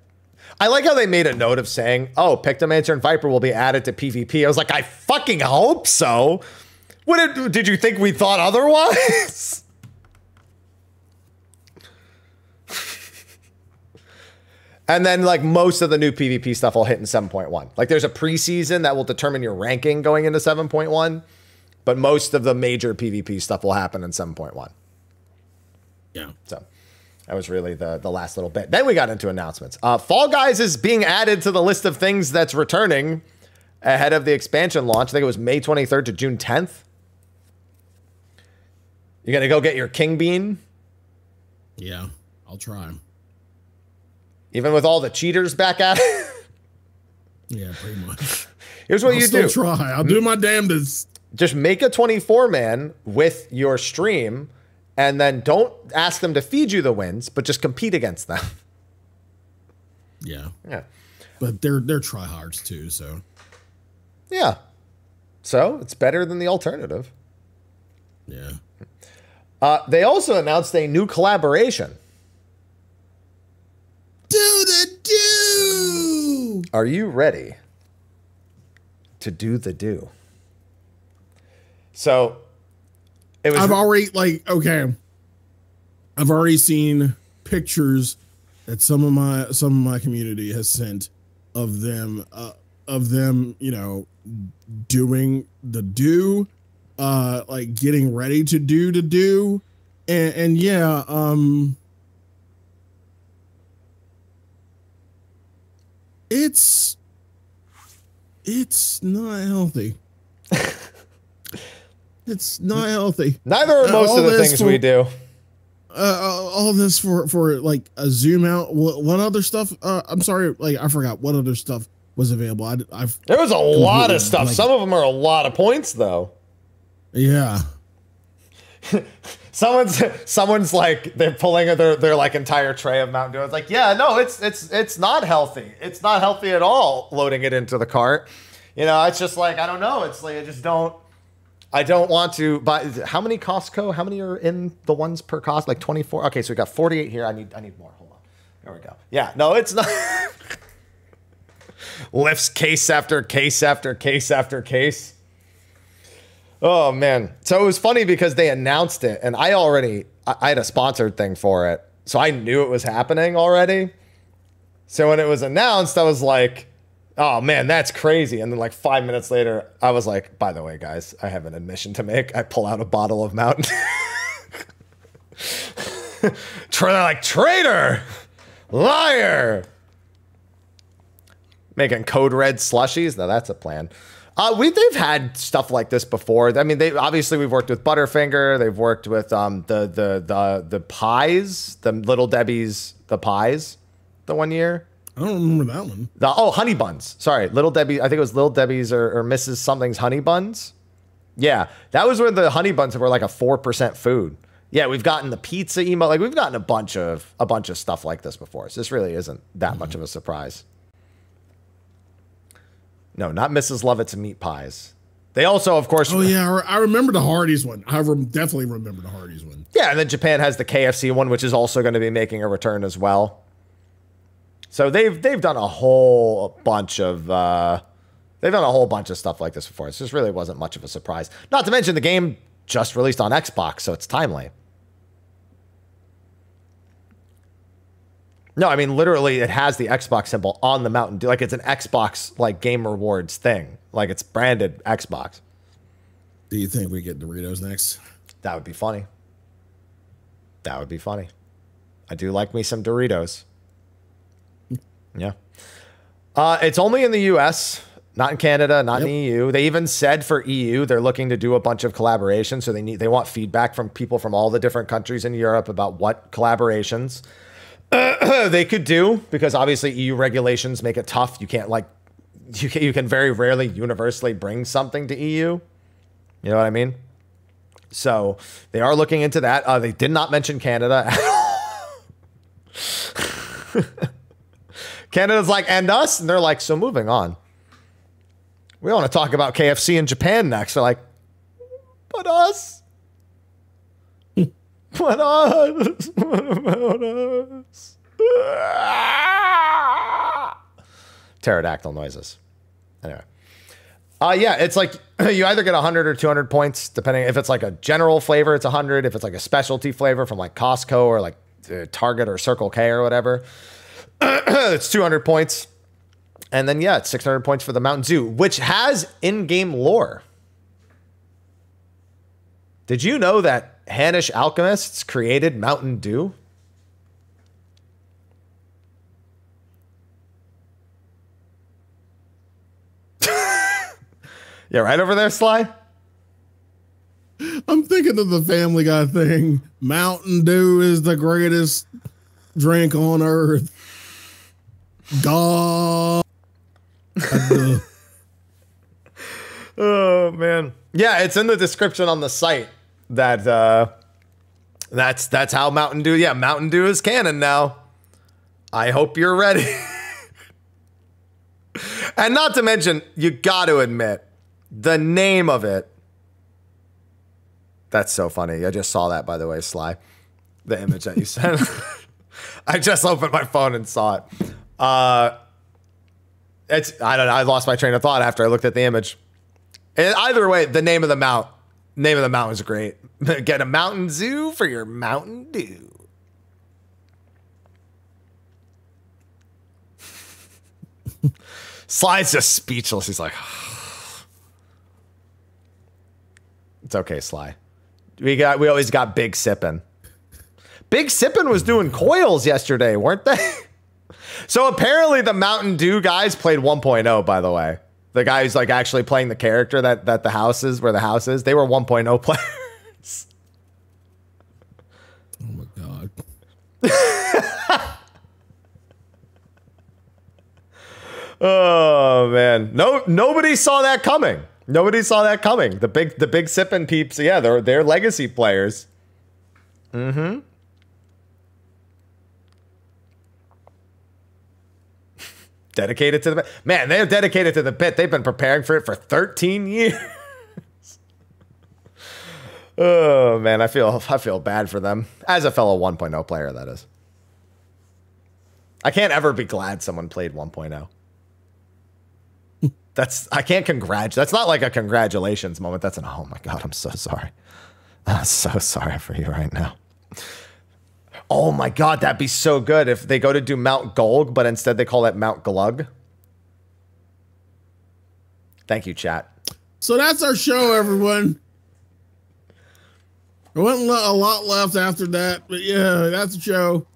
I like how they made a note of saying, "Oh, Pictomancer and Viper will be added to PvP." I was like, "I fucking hope so." What did, did you think we thought otherwise? [LAUGHS] and then like most of the new PvP stuff will hit in 7.1. Like there's a preseason that will determine your ranking going into 7.1, but most of the major PvP stuff will happen in 7.1. Yeah. So that was really the, the last little bit. Then we got into announcements. Uh, Fall Guys is being added to the list of things that's returning ahead of the expansion launch. I think it was May 23rd to June 10th. You gonna go get your king bean? Yeah, I'll try. Even with all the cheaters back at it. [LAUGHS] yeah, pretty much. [LAUGHS] Here's what I'll you do. Try. I'll do my damnedest. Just make a 24 man with your stream and then don't ask them to feed you the wins, but just compete against them. Yeah. Yeah. But they're they're tryhards too, so. Yeah. So it's better than the alternative. Yeah. Uh, they also announced a new collaboration. Do the do. Are you ready to do the do? So it was. I've already like okay. I've already seen pictures that some of my some of my community has sent of them uh, of them you know doing the do uh like getting ready to do to do and and yeah um it's it's not healthy [LAUGHS] It's not healthy. Neither are uh, most uh, of the things for, we do. Uh, uh, all this for for like a zoom out. What, what other stuff? Uh, I'm sorry, like I forgot what other stuff was available. I I've there was a lot of stuff. Like, Some of them are a lot of points though. Yeah. [LAUGHS] someone's someone's like they're pulling their their like entire tray of Mountain Dew. It's like, yeah, no, it's it's it's not healthy. It's not healthy at all loading it into the cart. You know, it's just like I don't know. It's like I just don't I don't want to buy. How many Costco? How many are in the ones per cost? Like 24. Okay, so we got 48 here. I need I need more. Hold on. There we go. Yeah. No, it's not. [LAUGHS] Lifts case after case after case after case. Oh man. So it was funny because they announced it, and I already I, I had a sponsored thing for it, so I knew it was happening already. So when it was announced, I was like oh man, that's crazy. And then like five minutes later, I was like, by the way, guys, I have an admission to make. I pull out a bottle of Mountain. [LAUGHS] like traitor, liar. Making code red slushies. Now that's a plan. Uh, we they've had stuff like this before. I mean, they obviously we've worked with Butterfinger. They've worked with um, the the the the pies, the Little Debbie's, the pies, the one year. I don't remember that one. The, oh, honey buns. Sorry, Little Debbie. I think it was Little Debbie's or, or Mrs. Something's honey buns. Yeah, that was where the honey buns were like a four percent food. Yeah, we've gotten the pizza email. Like we've gotten a bunch of a bunch of stuff like this before. So this really isn't that mm-hmm. much of a surprise. No, not Mrs. Lovett's meat pies. They also, of course. Oh yeah, I remember the Hardee's one. I re- definitely remember the Hardee's one. Yeah, and then Japan has the KFC one, which is also going to be making a return as well. So they've they've done a whole bunch of uh, they've done a whole bunch of stuff like this before. It just really wasn't much of a surprise. Not to mention the game just released on Xbox, so it's timely. No, I mean literally, it has the Xbox symbol on the Mountain Dew. Like it's an Xbox like game rewards thing. Like it's branded Xbox. Do you think we get Doritos next? That would be funny. That would be funny. I do like me some Doritos. Yeah. Uh, it's only in the US, not in Canada, not yep. in the EU. They even said for EU, they're looking to do a bunch of collaborations. So they need they want feedback from people from all the different countries in Europe about what collaborations [CLEARS THROAT] they could do, because obviously EU regulations make it tough. You can't like [LAUGHS] you can, you can very rarely universally bring something to EU. You know what I mean? So they are looking into that. Uh, they did not mention Canada [LAUGHS] Canada's like, and us? And they're like, so moving on. We want to talk about KFC in Japan next. They're like, but us? [LAUGHS] but us? [LAUGHS] but us? [LAUGHS] Pterodactyl noises. Anyway. Uh, yeah, it's like [CLEARS THROAT] you either get 100 or 200 points, depending. If it's like a general flavor, it's 100. If it's like a specialty flavor from like Costco or like uh, Target or Circle K or whatever, [CLEARS THROAT] it's 200 points. And then, yeah, it's 600 points for the Mountain Zoo, which has in game lore. Did you know that Hannish alchemists created Mountain Dew? [LAUGHS] yeah, right over there, Sly. I'm thinking of the Family Guy thing. Mountain Dew is the greatest drink on earth. Dog. [LAUGHS] oh man. Yeah, it's in the description on the site that uh, that's that's how Mountain Dew. Yeah, Mountain Dew is canon now. I hope you're ready. [LAUGHS] and not to mention, you got to admit the name of it. That's so funny. I just saw that by the way, Sly. The image that you sent. [LAUGHS] I just opened my phone and saw it. Uh, it's I don't know. I lost my train of thought after I looked at the image. And either way, the name of the mount, name of the mountain is great. [LAUGHS] Get a Mountain Zoo for your Mountain Dew. [LAUGHS] Sly's just speechless. He's like, [SIGHS] it's okay, Sly. We got we always got Big Sippin'. Big Sippin' was doing coils yesterday, weren't they? [LAUGHS] So apparently the Mountain Dew guys played 1.0, by the way. The guy who's like actually playing the character that, that the house is, where the house is, they were 1.0 [LAUGHS] players. Oh my God. [LAUGHS] oh man. No, nobody saw that coming. Nobody saw that coming. The big, the big sipping peeps. Yeah, they're, they're legacy players. Mm-hmm. dedicated to the pit. Man, they're dedicated to the pit. They've been preparing for it for 13 years. [LAUGHS] oh man, I feel I feel bad for them. As a fellow 1.0 player, that is. I can't ever be glad someone played 1.0. [LAUGHS] That's I can't congratulate. That's not like a congratulations moment. That's an oh my god, I'm so sorry. I'm so sorry for you right now. Oh my god, that'd be so good if they go to do Mount Golg, but instead they call it Mount Glug. Thank you, chat. So that's our show, everyone. There wasn't a lot left after that, but yeah, that's the show.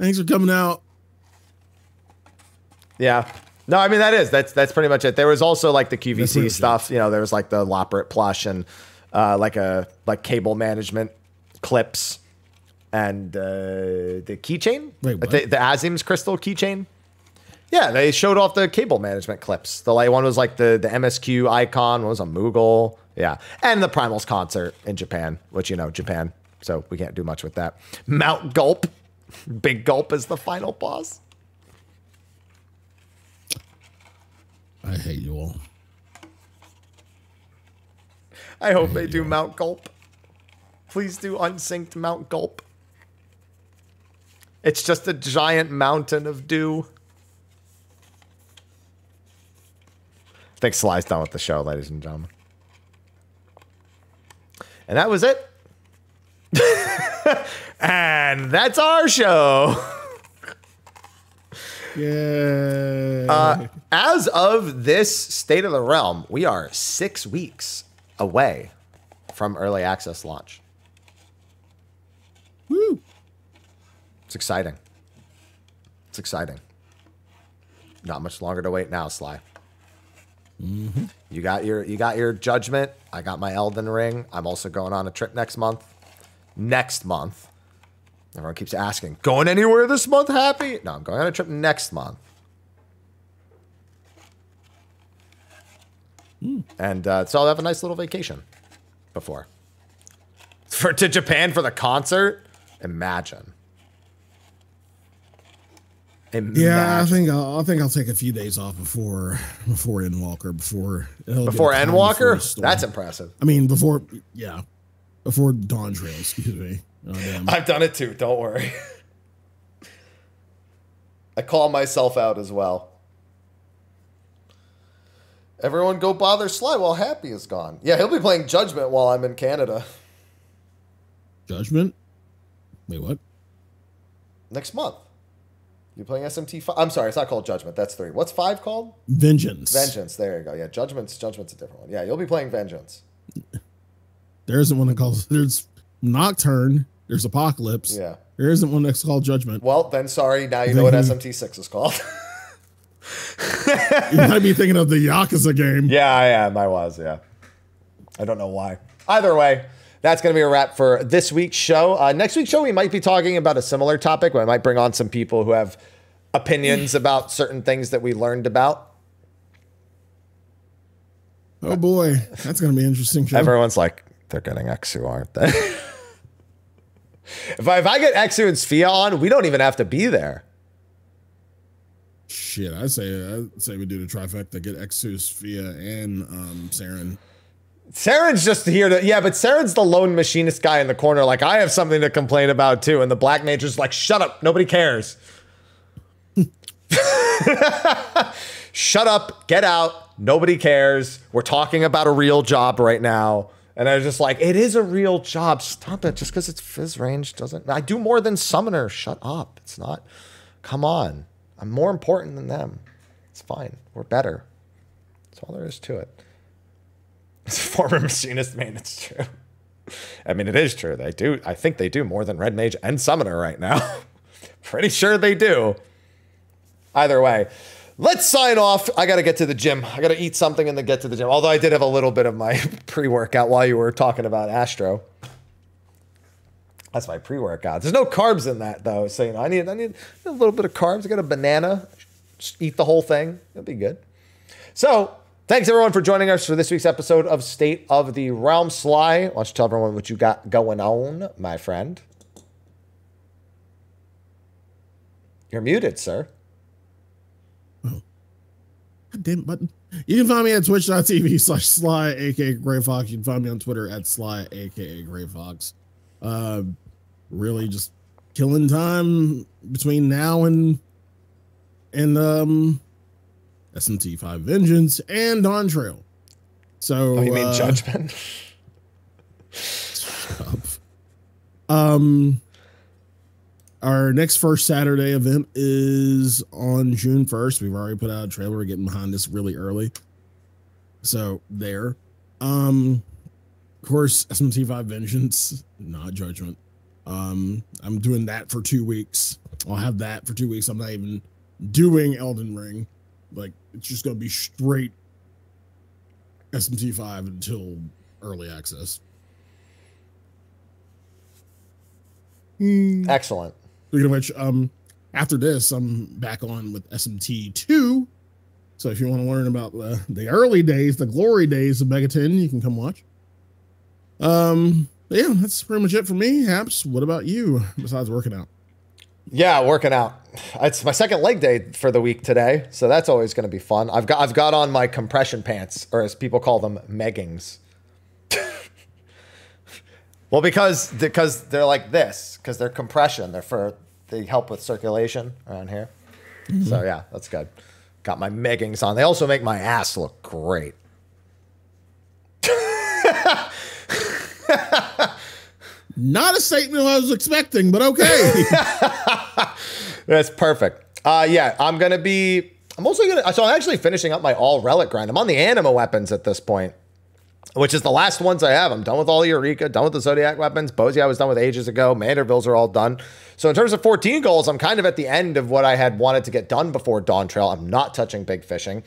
Thanks for coming out. Yeah. No, I mean that is that's that's pretty much it. There was also like the QVC stuff. You know, there was like the Lopperit plush and uh, like a like cable management clips and uh, the keychain, Wait, the, the Azim's crystal keychain. Yeah, they showed off the cable management clips. The light one was like the the MSQ icon, one was a Moogle. Yeah, and the Primals concert in Japan, which you know Japan, so we can't do much with that. Mount Gulp, [LAUGHS] Big Gulp is the final boss. I hate you all. I hope I they do all. Mount Gulp. Please do unsynced Mount Gulp. It's just a giant mountain of dew. I think Sly's done with the show, ladies and gentlemen. And that was it. [LAUGHS] and that's our show. Yeah. Uh, as of this state of the realm, we are six weeks away from early access launch. Woo! It's exciting. It's exciting. Not much longer to wait now, Sly. Mm -hmm. You got your you got your judgment. I got my Elden Ring. I'm also going on a trip next month. Next month. Everyone keeps asking, going anywhere this month happy? No, I'm going on a trip next month. Mm. And uh, so I'll have a nice little vacation before. For to Japan for the concert? Imagine yeah, I think I'll, I think I'll take a few days off before before Endwalker before before Endwalker. Before That's impressive. I mean, before yeah, before Dawn Trail. Excuse me. Oh, I've done it too. Don't worry. I call myself out as well. Everyone, go bother Sly while Happy is gone. Yeah, he'll be playing Judgment while I'm in Canada. Judgment? Wait, what? Next month. You're playing SMT. Five. I'm sorry, it's not called Judgment. That's three. What's five called? Vengeance. Vengeance. There you go. Yeah, Judgment's Judgment's a different one. Yeah, you'll be playing Vengeance. There isn't one that calls. There's Nocturne. There's Apocalypse. Yeah. There isn't one that's called Judgment. Well, then sorry. Now you then know what SMT six is called. you might be thinking of the Yakuza game. [LAUGHS] Yeah, I am. I was. Yeah. I don't know why. Either way, that's going to be a wrap for this week's show. Uh, next week's show, we might be talking about a similar topic. I might bring on some people who have opinions [SIGHS] about certain things that we learned about. Oh boy, that's going to be interesting. Everyone's like, they're getting Exu, aren't they? [LAUGHS] if, I, if I get Exu and Sphia on, we don't even have to be there. Shit, I say I say we do the trifecta. Get Exu, Sphia, and um, Saren. Saren's just here to yeah, but Saren's the lone machinist guy in the corner. Like I have something to complain about too, and the black major's like, shut up, nobody cares. [LAUGHS] shut up, get out, nobody cares. We're talking about a real job right now. And I was just like, it is a real job. Stop it. Just because it's fizz range doesn't. I do more than summoner. Shut up. It's not. Come on. I'm more important than them. It's fine. We're better. That's all there is to it. Former machinist man, it's true. I mean, it is true. They do. I think they do more than red mage and summoner right now. [LAUGHS] Pretty sure they do. Either way, let's sign off. I gotta get to the gym. I gotta eat something and then get to the gym. Although I did have a little bit of my [LAUGHS] pre-workout while you were talking about Astro. That's my pre-workout. There's no carbs in that though, so you know I need I need a little bit of carbs. I got a banana. Just eat the whole thing. It'll be good. So Thanks everyone for joining us for this week's episode of State of the Realm. Sly, why don't you tell everyone what you got going on, my friend? You're muted, sir. Oh, [LAUGHS] I button. You can find me at twitch.tv slash sly, aka Gray Fox. You can find me on Twitter at sly, aka Gray Fox. Um, really just killing time between now and and um SMT Five Vengeance, and On Trail. So oh, you mean uh, Judgment? [LAUGHS] um, our next first Saturday event is on June first. We've already put out a trailer. We're getting behind this really early, so there. Um, of course, SMT Five Vengeance, not Judgment. Um, I'm doing that for two weeks. I'll have that for two weeks. I'm not even doing Elden Ring. Like it's just going to be straight SMT5 until early access. Hmm. Excellent. Speaking of which, um, after this, I'm back on with SMT2. So if you want to learn about the, the early days, the glory days of Megaton, you can come watch. Um, yeah, that's pretty much it for me. Haps, what about you besides working out? Yeah, working out. It's my second leg day for the week today, so that's always going to be fun. I've got I've got on my compression pants, or as people call them, meggings. [LAUGHS] well, because because they're like this, because they're compression. They're for they help with circulation around here. Mm -hmm. So yeah, that's good. Got my meggings on. They also make my ass look great. [LAUGHS] Not a statement I was expecting, but okay. [LAUGHS] That's perfect. Uh, yeah, I'm gonna be. I'm also gonna. So I'm actually finishing up my all relic grind. I'm on the anima weapons at this point, which is the last ones I have. I'm done with all the Eureka, done with the Zodiac weapons. Bosie I was done with ages ago. Mandervilles are all done. So in terms of 14 goals, I'm kind of at the end of what I had wanted to get done before Dawn Trail. I'm not touching big fishing,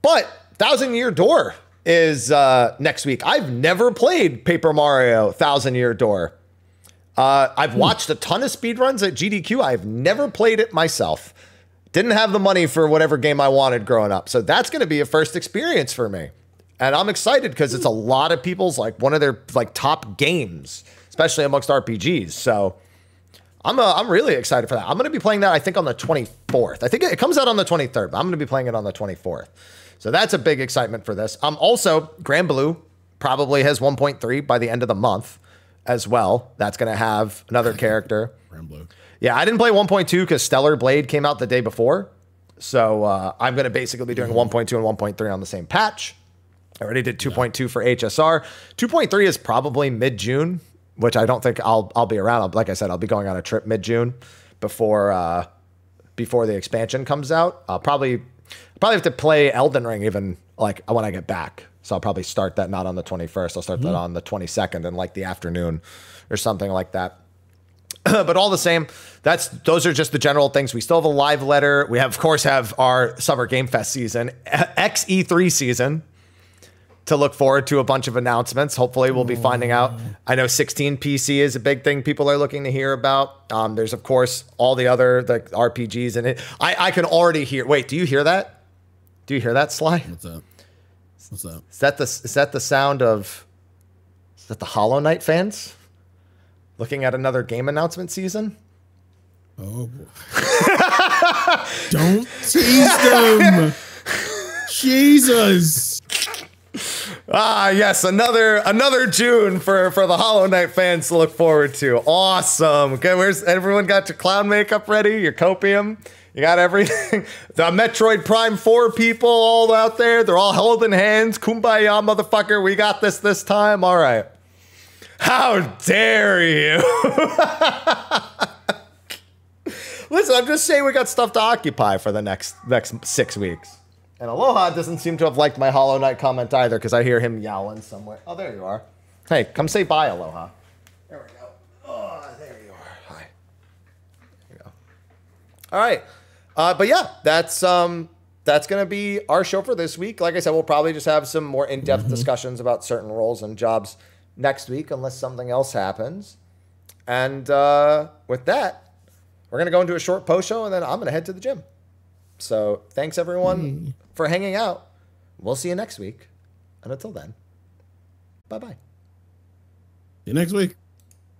but Thousand Year Door is uh, next week. I've never played Paper Mario Thousand Year Door uh, I've watched a ton of speedruns at GDQ. I've never played it myself. Didn't have the money for whatever game I wanted growing up. So that's going to be a first experience for me. And I'm excited because it's a lot of people's like one of their like top games, especially amongst RPGs. So I'm a, uh, I'm really excited for that. I'm going to be playing that I think on the 24th. I think it comes out on the 23rd. I'm going to be playing it on the 24th. So that's a big excitement for this. I'm um, also Grand Blue probably has 1.3 by the end of the month as well. That's going to have another [LAUGHS] character. Ramblo. Yeah, I didn't play 1.2 because Stellar Blade came out the day before. So uh, I'm going to basically be doing mm-hmm. 1.2 and 1.3 on the same patch. I already did 2.2 yeah. for HSR. 2.3 is probably mid June, which I don't think I'll I'll be around. like I said, I'll be going on a trip mid June before uh, before the expansion comes out. I'll probably probably have to play Elden Ring even like when I get back so I'll probably start that not on the 21st. I'll start mm-hmm. that on the 22nd and like the afternoon or something like that. [CLEARS THROAT] but all the same, that's those are just the general things. We still have a live letter. We have, of course have our summer game fest season, XE3 season to look forward to a bunch of announcements. Hopefully, we'll be finding out. I know 16 PC is a big thing people are looking to hear about. Um, there's of course all the other like RPGs and it. I I can already hear. Wait, do you hear that? Do you hear that, Sly? What's up? What's that? Is that the is that the sound of is that the Hollow Knight fans looking at another game announcement season? Oh boy! [LAUGHS] Don't tease them. Jesus. Ah, yes, another another June for for the Hollow Knight fans to look forward to. Awesome. Okay, where's everyone got your clown makeup ready? Your copium? You got everything. [LAUGHS] the Metroid Prime 4 people all out there. They're all holding hands. Kumbaya, motherfucker. We got this this time. All right. How dare you? [LAUGHS] Listen, I'm just saying we got stuff to occupy for the next next six weeks. And Aloha doesn't seem to have liked my Hollow Knight comment either because I hear him yowling somewhere. Oh, there you are. Hey, come say bye, Aloha. There we go. Oh, there you are. Hi. There we go. All right. Uh, but yeah, that's um, that's going to be our show for this week. Like I said, we'll probably just have some more in depth mm-hmm. discussions about certain roles and jobs next week, unless something else happens. And uh, with that, we're going to go into a short post show, and then I'm going to head to the gym. So thanks everyone mm. for hanging out. We'll see you next week. And until then, bye bye. See you next week.